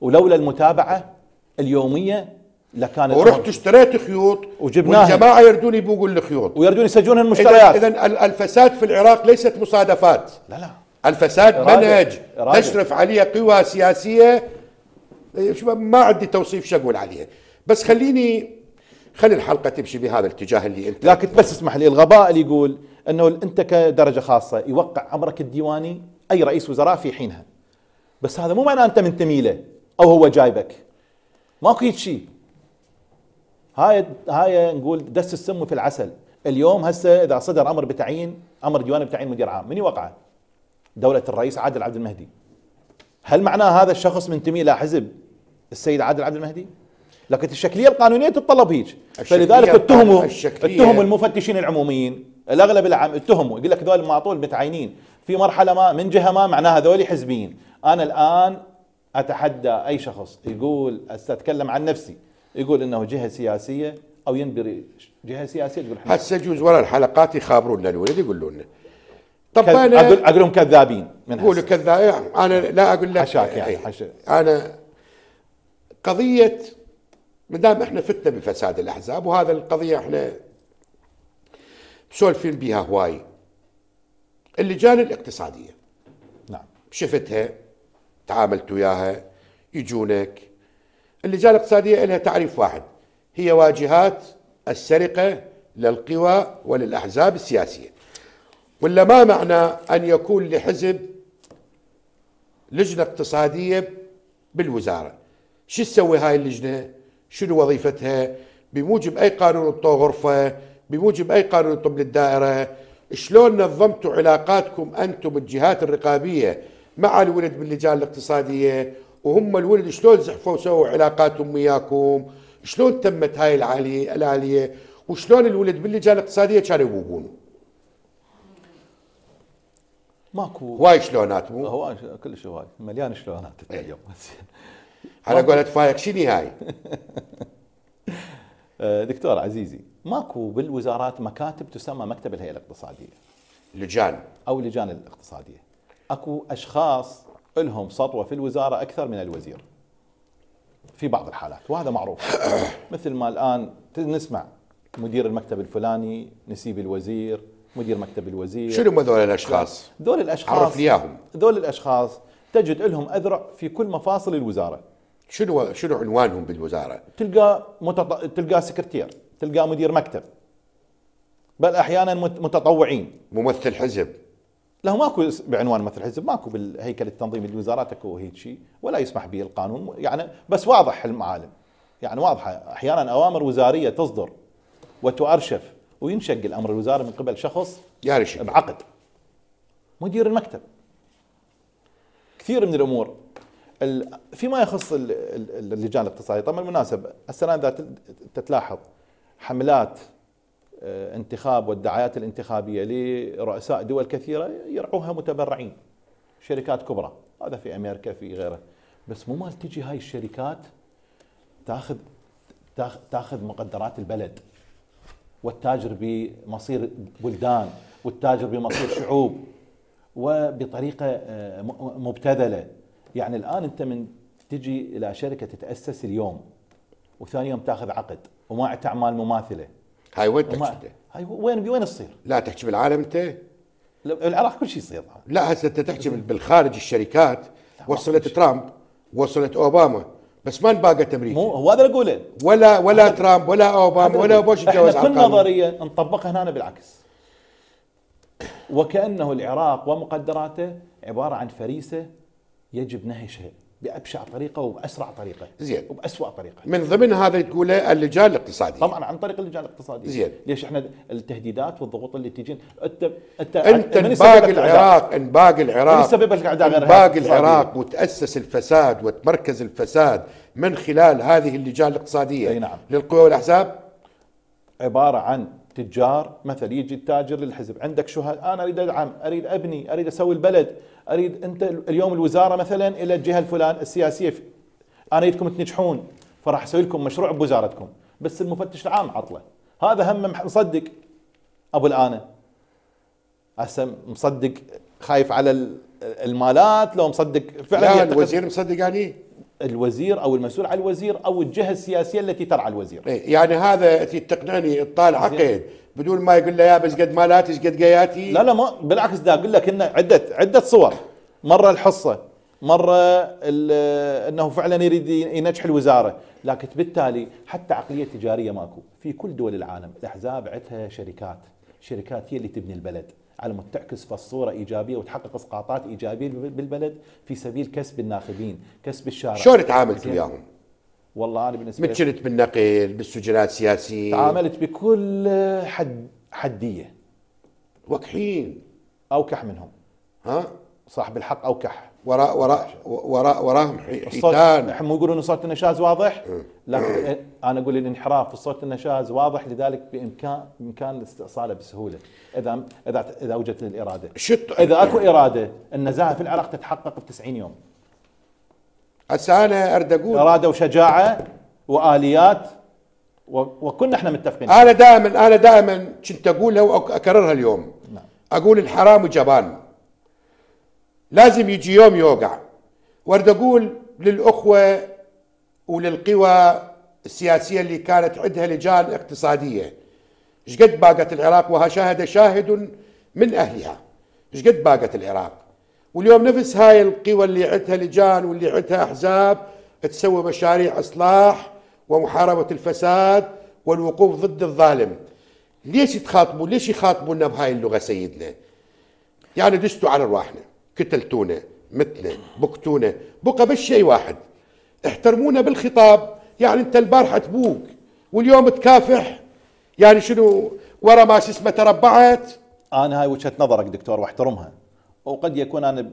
ولولا المتابعه اليوميه لكانت ورحت اشتريت خيوط وجبناها والجماعه يردون يبوقوا الخيوط ويردون يسجلون المشتريات اذا الفساد في العراق ليست مصادفات لا لا الفساد إرادة. منهج إرادة. تشرف عليه قوى سياسيه إيه، ما عندي توصيف شو اقول عليها بس خليني خلي الحلقه تمشي بهذا الاتجاه اللي انت لكن بس اسمح لي الغباء اللي يقول انه انت كدرجه خاصه يوقع امرك الديواني اي رئيس وزراء في حينها بس هذا مو معناه انت منتمي له او هو جايبك ماكو شيء هاي هاي نقول دس السم في العسل اليوم هسه اذا صدر امر بتعيين امر ديوان بتعيين مدير عام من يوقعه دوله الرئيس عادل عبد المهدي هل معناه هذا الشخص منتمي الى حزب السيد عادل عبد المهدي لكن الشكليه القانونيه تتطلب هيك فلذلك اتهموا اتهموا المفتشين العموميين الاغلب العام اتهموا يقول لك هذول معطول متعينين في مرحله ما من جهه ما معناها هذول حزبيين انا الان اتحدى اي شخص يقول استتكلم عن نفسي يقول انه جهه سياسيه او ينبري جهه سياسيه تقول هسه يجوز ورا الحلقات يخابرونا الولد يقولوا لنا طب انا اقول لهم كذابين من قولوا كذاب انا لا اقول لك حشاك يعني إيه. انا قضيه ما دام احنا فتنا بفساد الاحزاب وهذا القضيه احنا مسولفين بها هواي اللجان الاقتصاديه نعم شفتها تعاملت وياها يجونك اللجان الاقتصادية لها تعريف واحد هي واجهات السرقة للقوى وللأحزاب السياسية ولا ما معنى أن يكون لحزب لجنة اقتصادية بالوزارة شو تسوي هاي اللجنة شنو وظيفتها بموجب أي قانون الطو غرفة بموجب أي قانون الطب للدائرة شلون نظمتوا علاقاتكم أنتم الجهات الرقابية مع الولد باللجان الاقتصادية وهم الولد شلون زحفوا سووا علاقاتهم وياكم شلون تمت هاي العالية الآلية وشلون الولد باللجان الاقتصادية كانوا يبوبونه ماكو هواي شلونات مو؟ هواي كلش هواي مليان شلونات اليوم إيه. على قولة فايق شنو هاي؟ آه، دكتور عزيزي ماكو بالوزارات مكاتب تسمى مكتب الهيئه الاقتصاديه لجان او لجان الاقتصاديه اكو اشخاص لهم سطوه في الوزاره اكثر من الوزير في بعض الحالات وهذا معروف مثل ما الان نسمع مدير المكتب الفلاني نسيب الوزير مدير مكتب الوزير شنو هذول الاشخاص؟ ذول الاشخاص عرف لي اياهم ذول الاشخاص تجد لهم اذرع في كل مفاصل الوزاره شنو شنو عنوانهم بالوزاره؟ تلقى متط... تلقى سكرتير، تلقى مدير مكتب بل احيانا متطوعين ممثل حزب له ماكو بعنوان مثل حزب ماكو بالهيكل التنظيمي للوزارات اكو هيك شيء ولا يسمح به القانون يعني بس واضح المعالم يعني واضحه احيانا اوامر وزاريه تصدر وتؤرشف وينشق الامر الوزاري من قبل شخص يارشك. بعقد مدير المكتب كثير من الامور فيما يخص اللجان الاقتصاديه طبعا بالمناسبه السنه اذا تتلاحظ حملات آه، انتخاب والدعايات الانتخابيه لرؤساء دول كثيره يرعوها متبرعين شركات كبرى هذا في امريكا في غيره بس مو مال تجي هاي الشركات تاخذ تاخذ مقدرات البلد والتاجر بمصير بلدان والتاجر بمصير شعوب وبطريقه آه، مبتذله يعني الان انت من تجي الى شركه تتاسس اليوم وثاني يوم تاخذ عقد وما اعمال مماثله هاي وين تحكي انت؟ هاي وين وين تصير؟ لا تحكي بالعالم انت العراق كل شيء يصير لا هسه انت تحكي بالخارج الشركات وصلت ترامب وصلت اوباما بس ما انباقت امريكا مو هو هذا اللي اقوله ولا ولا ترامب ولا اوباما ولا بوش تجاوز كل نظريه نطبقها هنا بالعكس وكانه العراق ومقدراته عباره عن فريسه يجب نهشها بابشع طريقه وباسرع طريقه زين وباسوا طريقه من ضمن هذا تقوله اللجان الاقتصاديه طبعا عن طريق اللجان الاقتصاديه زين ليش احنا التهديدات والضغوط اللي تجي انت انت انت باقي العراق ان باقي العراق من سبب الاعداء غير باقي العراق وتاسس الفساد وتمركز الفساد من خلال هذه اللجان الاقتصاديه اي نعم للقوى والاحزاب عباره عن تجار مثلا يجي التاجر للحزب عندك شهداء انا اريد ادعم اريد ابني اريد اسوي البلد اريد انت اليوم الوزاره مثلا الى الجهه الفلان السياسيه في انا اريدكم تنجحون فراح اسوي لكم مشروع بوزارتكم بس المفتش العام عطله هذا هم مصدق ابو الانه هسه مصدق خايف على المالات لو مصدق فعلا لا الوزير مصدق يعني الوزير او المسؤول على الوزير او الجهه السياسيه التي ترعى الوزير. إيه، يعني هذا التقناني الطالع عقيد بدون ما يقول له يا بس قد مالاتي ايش قد جياتي لا لا ما بالعكس دا اقول لك انه عده عده صور مره الحصه مره انه فعلا يريد ينجح الوزاره لكن بالتالي حتى عقليه تجاريه ماكو في كل دول العالم الاحزاب عندها شركات شركات هي اللي تبني البلد على مود تعكس فالصوره ايجابيه وتحقق اسقاطات ايجابيه بالبلد في سبيل كسب الناخبين، كسب الشارع. شلون تعاملت وياهم؟ والله انا بالنسبه متشلت بالنقل، بالسجلات السياسيه تعاملت بكل حد حديه وكحين اوكح منهم ها؟ صاحب الحق اوكح وراء وراء وراء وراهم حيتان احنا مو يقولون صوت النشاز واضح إيه. لكن انا اقول الانحراف في صوت النشاز واضح لذلك بامكان بامكان استئصاله بسهوله اذا اذا اذا وجدت الاراده شت اذا اكو اراده النزاهه في العراق تتحقق ب 90 يوم هسه انا اريد اقول اراده وشجاعه واليات وكنا احنا متفقين انا دائما انا دائما كنت اقولها واكررها اليوم نعم. اقول الحرام وجبان لازم يجي يوم يوقع ورد أقول للأخوة وللقوى السياسية اللي كانت عندها لجان اقتصادية شقد باقت العراق وها شاهد شاهد من أهلها شقد باقت العراق واليوم نفس هاي القوى اللي عندها لجان واللي عندها أحزاب تسوي مشاريع إصلاح ومحاربة الفساد والوقوف ضد الظالم ليش تخاطبوا ليش يخاطبونا بهاي اللغة سيدنا يعني دستوا على رواحنا كتل تونة بكتونا بقى بس شيء واحد احترمونا بالخطاب يعني انت البارحة تبوك واليوم تكافح يعني شنو ورا ما شو اسمه تربعت انا هاي وجهه نظرك دكتور واحترمها وقد يكون انا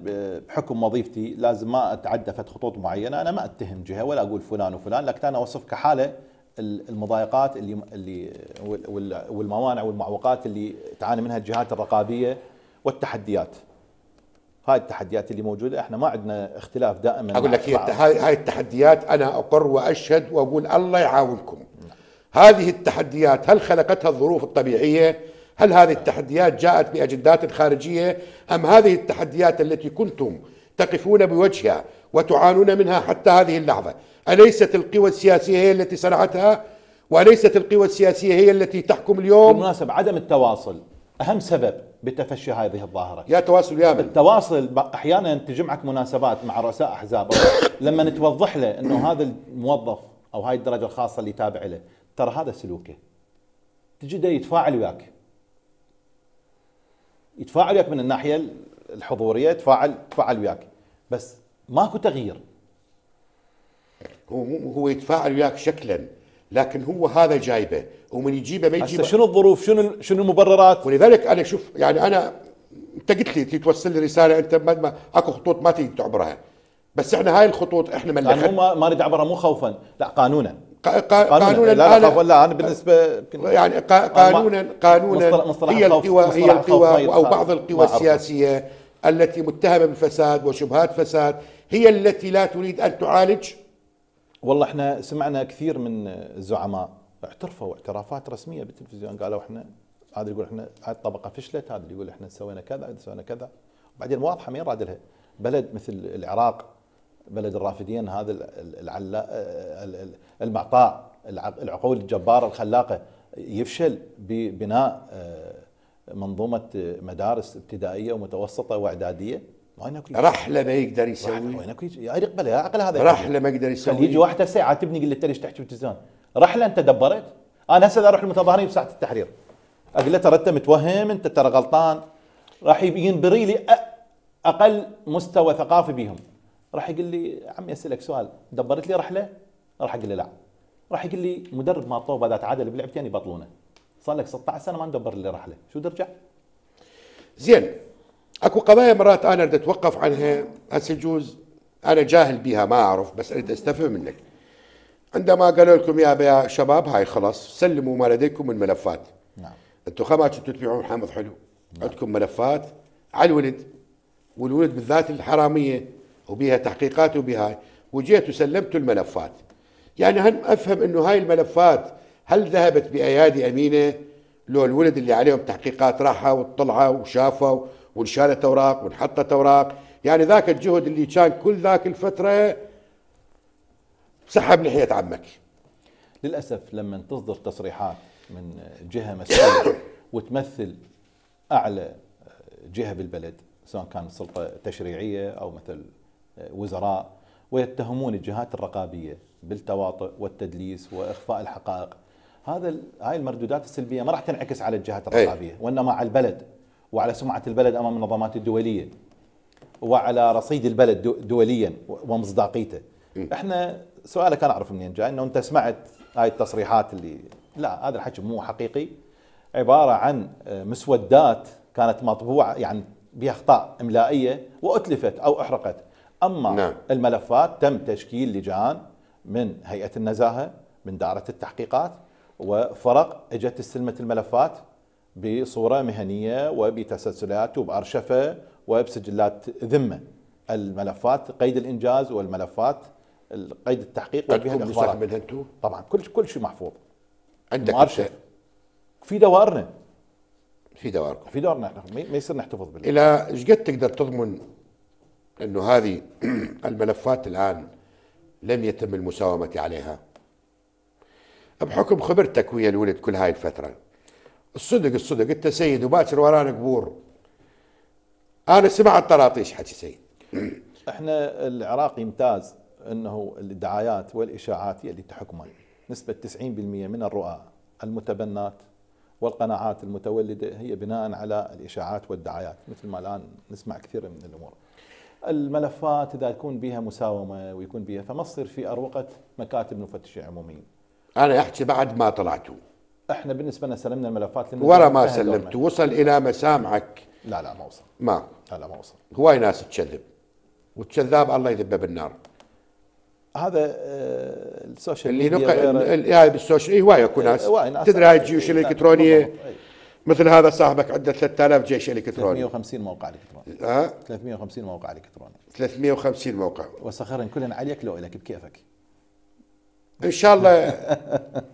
بحكم وظيفتي لازم ما اتعدى فت خطوط معينه انا ما اتهم جهه ولا اقول فلان وفلان لكن انا اوصف كحاله المضايقات اللي اللي والموانع والمعوقات اللي تعاني منها الجهات الرقابيه والتحديات هاي التحديات اللي موجوده احنا ما عندنا اختلاف دائما اقول لك هي هاي التحديات انا اقر واشهد واقول الله يعاونكم هذه التحديات هل خلقتها الظروف الطبيعيه هل هذه التحديات جاءت باجندات خارجيه ام هذه التحديات التي كنتم تقفون بوجهها وتعانون منها حتى هذه اللحظه اليست القوى السياسيه هي التي صنعتها وليست القوى السياسيه هي التي تحكم اليوم بالمناسبه عدم التواصل اهم سبب بتفشي هذه الظاهره يا تواصل يامن التواصل احيانا تجمعك مناسبات مع رؤساء احزاب لما توضح له انه هذا الموظف او هاي الدرجه الخاصه اللي تابع له ترى هذا سلوكه تجده يتفاعل وياك يتفاعل وياك من الناحيه الحضوريه يتفاعل يتفاعل وياك بس ماكو تغيير هو هو يتفاعل وياك شكلا لكن هو هذا جايبه ومن يجيبه ما يجيبه شنو الظروف شنو شنو المبررات ولذلك انا شوف يعني انا انت قلت لي توصل لي رساله انت ما اكو خطوط ما تيجي تعبرها بس احنا هاي الخطوط احنا من يعني هم ما نريد اعبرها مو خوفا لا قانونا قا قانونا, قانونا لا لا لا انا بالنسبه يعني قا قانونا قانونا مصطلح هي القوى هي القوى او بعض القوى السياسيه التي متهمه بالفساد وشبهات فساد هي التي لا تريد ان تعالج والله احنا سمعنا كثير من الزعماء اعترفوا اعترافات رسميه بالتلفزيون قالوا احنا هذا يقول احنا هاي الطبقه فشلت هذا يقول احنا سوينا كذا سوينا كذا بعدين واضحه ما يراد لها بلد مثل العراق بلد الرافدين هذا المعطاء العقول الجباره الخلاقه يفشل ببناء آه، منظومه مدارس ابتدائيه ومتوسطه واعداديه رحله ما يقدر يسوي يقبلها عقل هذا رحله ما يقدر يسوي يجي واحده ساعه تبني قلت ليش تحكي بالتلفزيون رحله انت دبرت انا هسه اروح المتظاهرين بساعه التحرير اقول له ترى انت متوهم انت ترى غلطان راح ينبري لي اقل مستوى ثقافي بيهم راح يقول لي عمي اسالك سؤال دبرت لي رحله؟ راح اقول له لا راح يقول لي مدرب ما طوبه اذا تعادل بلعبتين يبطلونه صار لك 16 سنه ما ندبر لي رحله شو ترجع؟ زين اكو قضايا مرات انا بدي اتوقف عنها هسه يجوز انا جاهل بها ما اعرف بس اريد استفهم منك عندما قالوا لكم يا شباب هاي خلاص سلموا ما لديكم من ملفات نعم انتم خما كنتوا تبيعون حامض حلو نعم. عندكم ملفات على الولد والولد بالذات الحراميه وبها تحقيقات وبها وجيت وسلمت الملفات يعني هم افهم انه هاي الملفات هل ذهبت بايادي امينه لو الولد اللي عليهم تحقيقات راحوا وطلعوا وشافوا وانشالت اوراق وانحطت اوراق يعني ذاك الجهد اللي كان كل ذاك الفتره سحب ناحيه عمك للاسف لما تصدر تصريحات من جهه مسؤوله وتمثل اعلى جهه بالبلد سواء كانت سلطه تشريعيه او مثل وزراء ويتهمون الجهات الرقابيه بالتواطؤ والتدليس واخفاء الحقائق هذا هاي المردودات السلبيه ما راح تنعكس على الجهات إيه. الرقابيه وانما على البلد وعلى سمعة البلد أمام النظامات الدولية وعلى رصيد البلد دوليا ومصداقيته احنا سؤالك انا اعرف منين جاي انه انت سمعت هاي التصريحات اللي لا هذا الحكي مو حقيقي عباره عن آه، مسودات كانت مطبوعه يعني بها اخطاء املائيه واتلفت او احرقت اما نعم. الملفات تم تشكيل لجان من هيئه النزاهه من داره التحقيقات وفرق اجت استلمت الملفات بصورة مهنية وبتسلسلات وبأرشفة وبسجلات ذمة الملفات قيد الإنجاز والملفات قيد التحقيق طيب، والبيئة الإخبارات طبعا كل كل شيء محفوظ عندك مارشف. في دوائرنا في دوائركم في دوائرنا احنا ما يصير نحتفظ بال الى ايش قد تقدر تضمن انه هذه الملفات الان لم يتم المساومه عليها بحكم خبرتك ويا الولد كل هاي الفتره الصدق الصدق انت سيد وباكر ورانا قبور انا سمع الطراطيش حكي سيد احنا العراق يمتاز انه الدعايات والاشاعات هي اللي تحكمه نسبه 90% من الرؤى المتبنات والقناعات المتولده هي بناء على الاشاعات والدعايات مثل ما الان نسمع كثير من الامور الملفات اذا يكون بها مساومه ويكون بها فما تصير في اروقه مكاتب مفتشين عموميين انا احكي بعد ما طلعتوا احنا بالنسبه لنا سلمنا الملفات ورا ما سلمت وصل الى مسامعك لا لا ما وصل ما لا لا ما وصل هواي ناس تكذب والكذاب الله يذبه بالنار هذا آه، السوشيال اللي نقل هاي بالسوشيال إيه، هواي اكو إيه، ناس تدري هاي الجيوش الالكترونيه إيه، مثل هذا صاحبك عنده 3000 جيش الكتروني 350 موقع الكتروني أه؟ 350 موقع الكتروني 350 موقع وسخرن كلهم عليك لو لك بكيفك ان شاء الله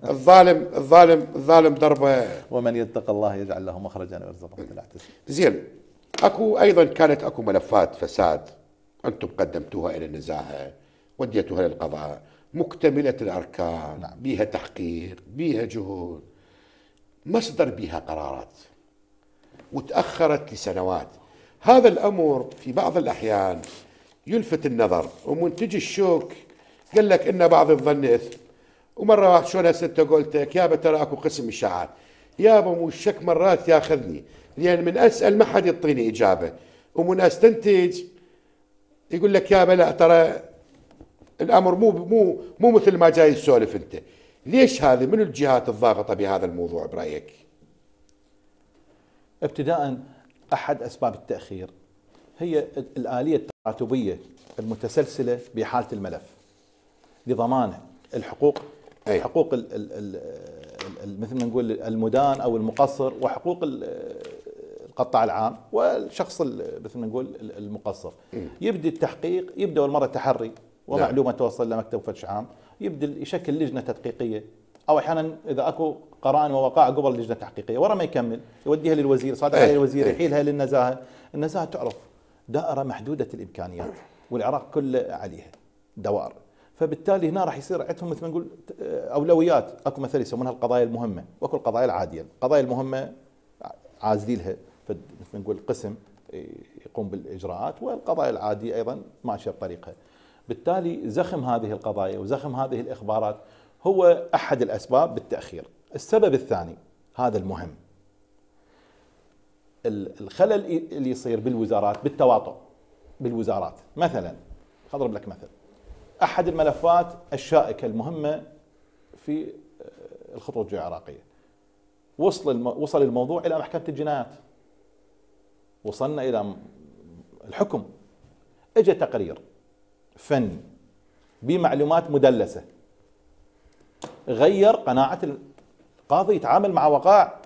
الظالم الظالم الظالم ضربه ومن يتق الله يجعل له مخرجا ويرزقه من الاحتساب زين اكو ايضا كانت اكو ملفات فساد انتم قدمتوها الى النزاهه وديتوها للقضاء مكتمله الاركان نعم. بها تحقيق بها جهود مصدر بها قرارات وتاخرت لسنوات هذا الامر في بعض الاحيان يلفت النظر ومنتج الشوك قال لك ان بعض الظن اثم ومره واحد شلون هسه انت قلت لك يابا ترى اكو قسم اشاعات يابا مو الشك مرات ياخذني لان من اسال ما حد يعطيني اجابه ومن استنتج يقول لك يابا لا ترى الامر مو مو مو مثل ما جاي تسولف انت ليش هذه من الجهات الضاغطه بهذا الموضوع برايك ابتداء احد اسباب التاخير هي الاليه التراتبيه المتسلسله بحاله الملف لضمان الحقوق أي. حقوق الـ الـ الـ مثل ما نقول المدان او المقصر وحقوق القطاع العام والشخص مثل ما نقول المقصر يبدا التحقيق يبدا اول مره تحري ومعلومه نعم. توصل لمكتب فتش عام يبدا يشكل لجنه تدقيقيه او احيانا اذا اكو قرائن ووقائع قبل لجنه تحقيقيه ورا ما يكمل يوديها للوزير صادق عليه الوزير يحيلها للنزاهه النزاهه تعرف دائره محدوده الامكانيات والعراق كله عليها دوار فبالتالي هنا راح يصير عندهم مثل ما نقول آه، اولويات اكو مثل يسمونها القضايا المهمه واكو القضايا العاديه، القضايا المهمه لها مثل ما نقول قسم يقوم بالاجراءات والقضايا العاديه ايضا ماشيه بطريقها. بالتالي زخم هذه القضايا وزخم هذه الاخبارات هو احد الاسباب بالتاخير. السبب الثاني هذا المهم. الخلل اللي يصير بالوزارات بالتواطؤ بالوزارات، مثلا اضرب لك مثل احد الملفات الشائكه المهمه في آه، الخطوه العراقيه وصل وصل الموضوع الى محكمه الجنايات وصلنا الى الحكم اجى تقرير فني بمعلومات مدلسه غير قناعه القاضي يتعامل مع وقائع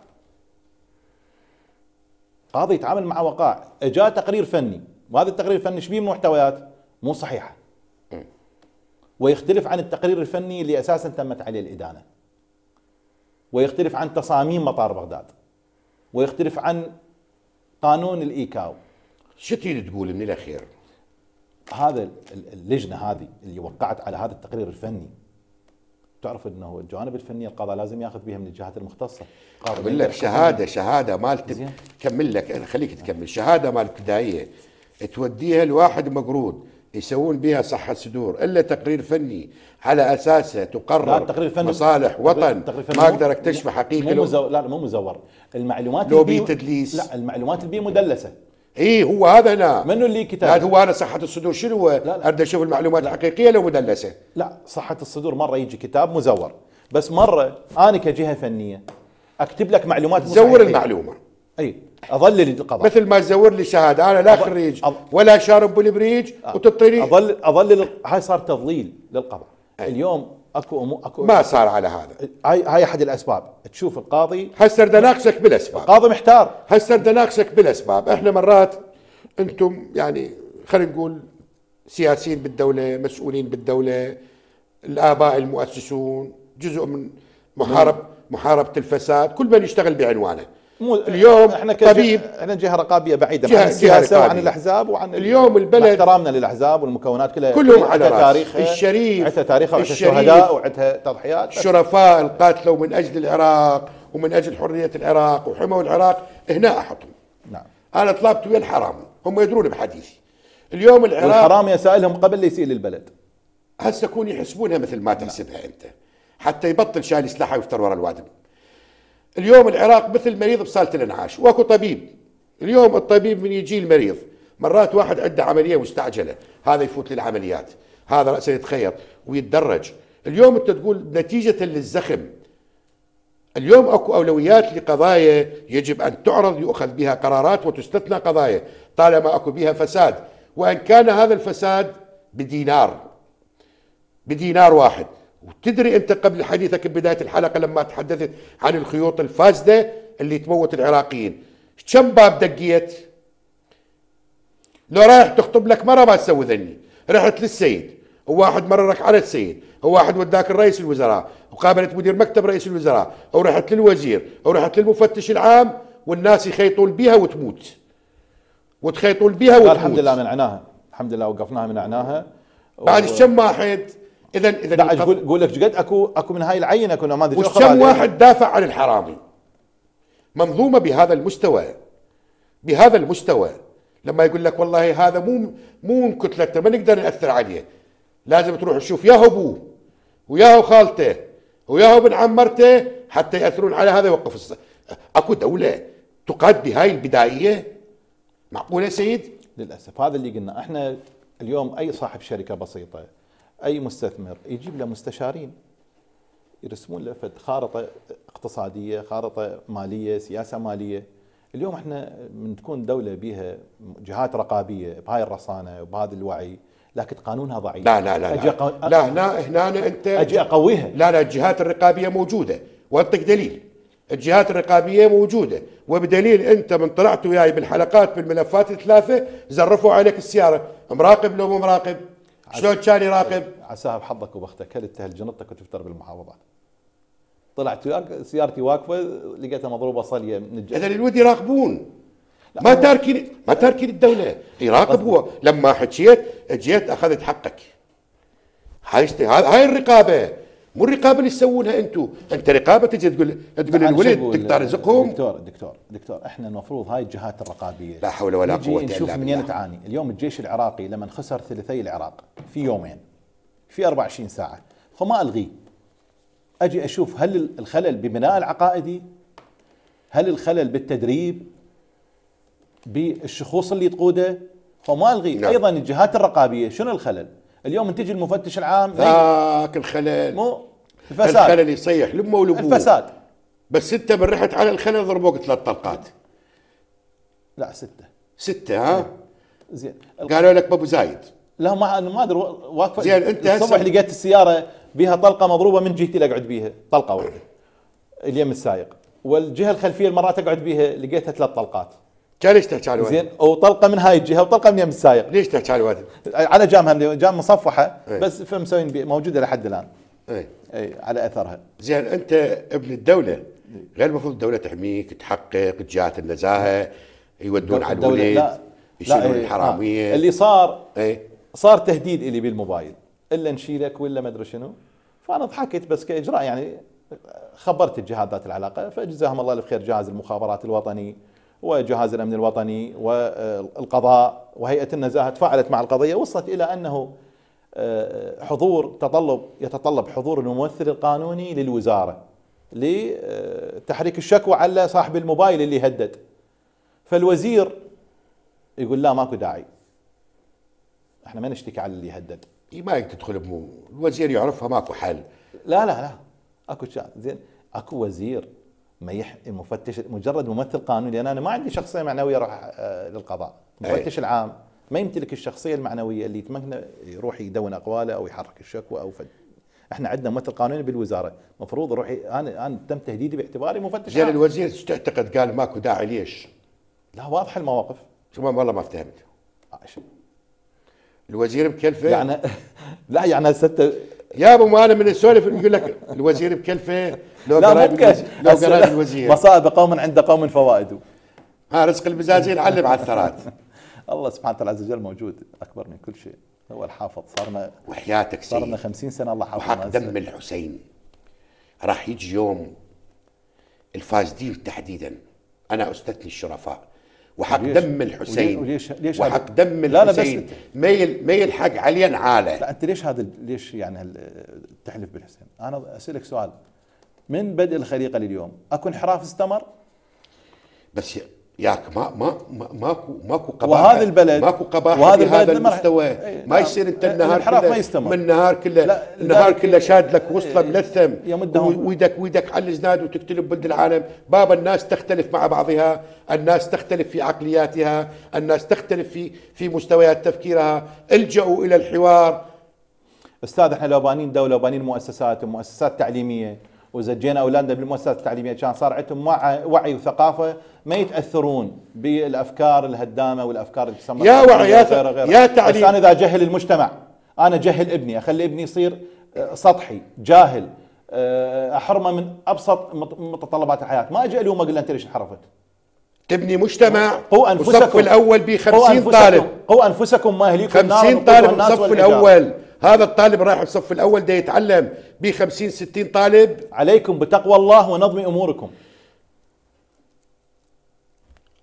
قاضي يتعامل مع وقائع اجا تقرير فني وهذا التقرير الفني ايش بيه محتويات مو صحيحه ويختلف عن التقرير الفني اللي اساسا تمت عليه الادانه ويختلف عن تصاميم مطار بغداد ويختلف عن قانون الايكاو شو تريد تقول من الاخير هذا اللجنه هذه اللي وقعت على هذا التقرير الفني تعرف انه الجوانب الفنيه القضاء لازم ياخذ بها من الجهات المختصه اقول لك شهاده شهاده مالت كمل لك خليك تكمل شهاده مال ابتدائيه توديها لواحد مقروض يسوون بها صحة صدور إلا تقرير فني على أساسه تقرر لا تقرير فني مصالح وطن تقرير فني ما أقدر أكتشف حقيقة مو مزور لا مو مزور المعلومات لو بي تدليس لا المعلومات البي مدلسة اي هو هذا انا منو اللي كتاب لا هو انا صحه الصدور شنو هو اريد اشوف المعلومات الحقيقيه لو مدلسه لا صحه الصدور مره يجي كتاب مزور بس مره انا كجهه فنيه اكتب لك معلومات مزور المعلومه اي اظلل القضاء مثل ما تزور لي شهاده انا لا أظل... خريج أظل... ولا شارب بالبريج أه وتطريني اظل اظلل هاي صار تضليل للقضاء أي. اليوم اكو أمو... اكو ما صار على هذا هاي هاي احد الاسباب تشوف القاضي هسه بدي اناقشك بالاسباب القاضي محتار هسه بدي اناقشك بالاسباب احنا مرات انتم يعني خلينا نقول سياسيين بالدوله مسؤولين بالدوله الاباء المؤسسون جزء من محارب محاربه الفساد كل من يشتغل بعنوانه مو آه، اليوم احنا طبيب احنا جهه رقابيه بعيده جهة عن السياسه وعن الاحزاب وعن اليوم البلد احترامنا للاحزاب والمكونات كلها كلهم على تاريخ الشريف عندها تاريخها وعندها شهداء وعندها تضحيات الشرفاء القاتلوا من اجل العراق ومن اجل حريه العراق وحموا العراق هنا احطهم نعم انا طلبت ويا الحرامي هم يدرون بحديثي اليوم العراق الحرام سائلهم قبل لا يسيل البلد هسه يكون يحسبونها مثل ما تحسبها انت حتى يبطل شايل سلاحه ويفتر ورا الوادم اليوم العراق مثل مريض بصاله الانعاش واكو طبيب اليوم الطبيب من يجي المريض مرات واحد عنده عمليه مستعجله هذا يفوت للعمليات هذا راسه يتخيط ويتدرج اليوم انت تقول نتيجه للزخم اليوم اكو اولويات لقضايا يجب ان تعرض يؤخذ بها قرارات وتستثنى قضايا طالما اكو بها فساد وان كان هذا الفساد بدينار بدينار واحد وتدري انت قبل حديثك بدايه الحلقه لما تحدثت عن الخيوط الفاسده اللي تموت العراقيين كم باب دقيت لو رايح تخطب لك مره ما تسوي ذني رحت للسيد وواحد مررك على السيد وواحد وداك الرئيس الوزراء وقابلت مدير مكتب رئيس الوزراء او رحت للوزير او رحت للمفتش العام والناس يخيطون بها وتموت وتخيطون بها وتموت الحمد لله منعناها الحمد لله وقفناها و... بعد كم واحد اذا اذا لا اقول لك جد اكو اكو من هاي العينه اكو نماذج اخرى كم واحد يعني. دافع عن الحرامي منظومه بهذا المستوى بهذا المستوى لما يقول لك والله هذا مو مو من كتلته ما نقدر ناثر عليه لازم تروح تشوف يا ابوه ويا خالته ويا ابن عمرته حتى ياثرون على هذا يوقف الص... اكو دوله تقاد بهاي البدائيه معقوله سيد؟ للاسف هذا اللي قلنا احنا اليوم اي صاحب شركه بسيطه اي مستثمر يجيب له مستشارين يرسمون له فد خارطه اقتصاديه، خارطه ماليه، سياسه ماليه. اليوم احنا من تكون دوله بها جهات رقابيه بهاي الرصانه وبهذا الوعي لكن قانونها ضعيف لا لا لا أجي أقو... لا, لا هنا هنا انت اجي اقويها لا لا الجهات الرقابيه موجوده واعطيك دليل الجهات الرقابيه موجوده وبدليل انت من طلعت وياي بالحلقات بالملفات الثلاثه زرفوا عليك السياره مراقب لو مو مراقب شلون كان يراقب؟ إيه، عساها بحظك وبختك هل تهل جنطتك وتفتر بالمحافظات طلعت سيارتي واقفه لقيتها مضروبه صليه من الجنة. اذا الود يراقبون ما تاركين ما تاركين الدوله يراقب هو لما حكيت جيت اخذت حقك هاي هاي الرقابه مو الرقابه اللي تسوونها انتم انت رقابه تجي تقول تقول الولد تقطع رزقهم دكتور دكتور دكتور احنا المفروض هاي الجهات الرقابيه لا حول ولا قوه الا بالله نشوف منين تعاني اليوم الجيش العراقي لما خسر ثلثي العراق في يومين في 24 ساعه فما الغيه اجي اشوف هل الخلل ببناء العقائدي هل الخلل بالتدريب بالشخوص اللي تقوده فما الغي نعم. ايضا الجهات الرقابيه شنو الخلل اليوم تجي المفتش العام ذاك الخلل مو الفساد الخلل يصيح لامه ولابوه الفساد بس انت من رحت على الخلل ضربوك ثلاث طلقات لا سته سته ها زين قالوا لك بابو زايد لا ما ما ادري واقفه زين انت الصبح لقيت السياره بها طلقه مضروبه من جهتي اللي اقعد بيها طلقه واحده اليم السايق والجهه الخلفيه المرات اقعد بيها لقيتها ثلاث طلقات كان ليش تحكي على الوادي؟ زين وطلقه من هاي الجهه وطلقه من يم السايق ليش تحكي على الوادي؟ على جامها جام مصفحه ايه؟ بس فمسوين موجوده لحد الان اي اي على اثرها زين انت ابن الدوله غير المفروض الدوله تحميك تحقق جهات النزاهه يودون على الوليد يشيلون إيه، الحراميه اللي صار اي صار تهديد الي بالموبايل الا نشيلك ولا ما ادري شنو فانا ضحكت بس كاجراء يعني خبرت الجهات ذات العلاقه فجزاهم الله الخير جهاز المخابرات الوطني وجهاز الأمن الوطني والقضاء وهيئة النزاهة تفاعلت مع القضية وصلت إلى أنه آه، حضور تطلب يتطلب حضور الممثل القانوني للوزارة لتحريك الشكوى على صاحب الموبايل اللي هدد فالوزير يقول لا ماكو داعي احنا ما نشتكي على اللي هدد ما تدخل بمو الوزير يعرفها ماكو حل لا لا لا اكو زين اكو وزير ما مفتش مجرد ممثل قانوني لان انا ما عندي شخصيه معنويه اروح آه، للقضاء المفتش إيه. العام ما يمتلك الشخصيه المعنويه اللي يتمكن يروح يدون اقواله او يحرك الشكوى او فد. احنا عندنا ممثل قانوني بالوزاره المفروض اروح انا انا تم تهديدي باعتباري مفتش زين الوزير تعتقد قال ماكو داعي ليش؟ لا واضحه المواقف شو والله ما فهمت الوزير مكلفه يعني لا يعني يا ما انا من السولف يقول لك الوزير بكلفه لو لا لو قرأت الوزير مصائب قوم عند قوم فوائد ها رزق البزازين علم على الثرات الله سبحانه وتعالى عز وجل موجود اكبر من كل شيء هو الحافظ صارنا وحياتك سيد صارنا 50 سنه الله حافظنا وحق دم الحسين راح يجي يوم الفاسدين تحديدا انا استثني الشرفاء وحق دم الحسين وليش ليش وحق دم الحسين لا لا ميل ميل حق علي عاله لا انت ليش هذا ليش يعني تحلف بالحسين؟ انا اسالك سؤال من بدء الخليقه لليوم اكو انحراف استمر؟ بس ياك ما ما ماكو ماكو قباحه وهذا البلد ماكو قباحه وهذا بهذا المستوى ايه ما نعم. يصير انت النهار كله ما يستمر من النهار كله النهار كله شاد لك وصله إيه، ملثم ويدك ويدك على الزناد وتقتلب بلد العالم بابا الناس تختلف مع بعضها الناس تختلف في عقلياتها الناس تختلف في في مستويات تفكيرها الجأوا الى الحوار استاذ احنا لو بانين دوله وبانين مؤسسات ومؤسسات تعليميه وزجينا اولادنا بالمؤسسات التعليميه كان صار عندهم وعي وثقافه ما يتاثرون بالافكار الهدامه والافكار اللي تسمى يا وعي يا, غير غير. يا تعليم بس انا اذا اجهل المجتمع انا اجهل ابني اخلي ابني يصير آه، سطحي جاهل آه، احرمه من ابسط متطلبات الحياه ما اجي اليوم اقول له انت ليش انحرفت تبني مجتمع قو انفسكم الصف الاول ب 50 طالب قو انفسكم ما اهليكم 50 طالب الصف الاول هذا الطالب رايح الصف الاول ده يتعلم ب 50 60 طالب عليكم بتقوى الله ونظم اموركم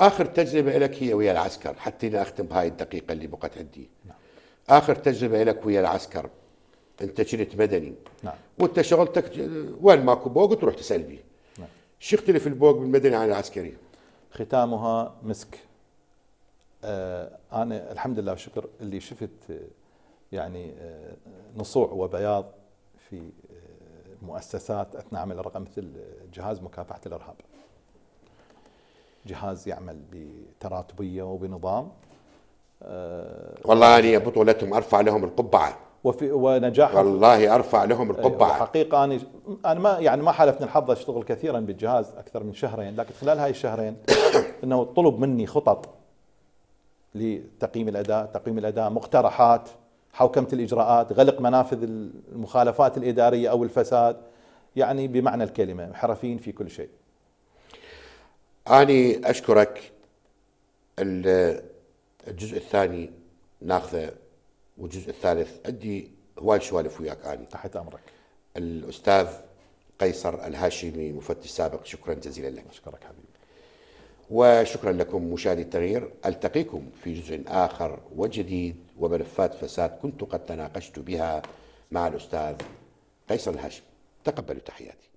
اخر تجربه لك هي ويا العسكر حتى لا اختم بهاي الدقيقه اللي بقت عندي نعم. اخر تجربه لك ويا العسكر انت كنت مدني نعم. وانت شغلتك وين ماكو بوق تروح تسال بيه نعم. شو يختلف البوق بالمدني عن العسكري ختامها مسك آه انا الحمد لله والشكر اللي شفت آه، يعني آه، نصوع وبياض في آه، مؤسسات اثناء عمل الرقم مثل آه، جهاز مكافحه الارهاب. جهاز يعمل بتراتبيه وبنظام. والله اني بطولتهم ارفع لهم القبعه. وفي ونجاح والله ارفع لهم أيوة، القبعه حقيقه انا انا ما يعني ما حالفني الحظ اشتغل كثيرا بالجهاز اكثر من شهرين لكن خلال هاي الشهرين انه طلب مني خطط لتقييم الاداء، تقييم الاداء، مقترحات حوكمة الإجراءات غلق منافذ المخالفات الإدارية أو الفساد يعني بمعنى الكلمة حرفين في كل شيء أنا أشكرك الجزء الثاني ناخذه والجزء الثالث عندي هواي سوالف وياك أنا تحت أمرك الأستاذ قيصر الهاشمي مفتش سابق شكرا جزيلا لك أشكرك حبيبي وشكرا لكم مشاهدي التغيير ألتقيكم في جزء آخر وجديد وملفات فساد كنت قد تناقشت بها مع الأستاذ قيصر الهاشم تقبلوا تحياتي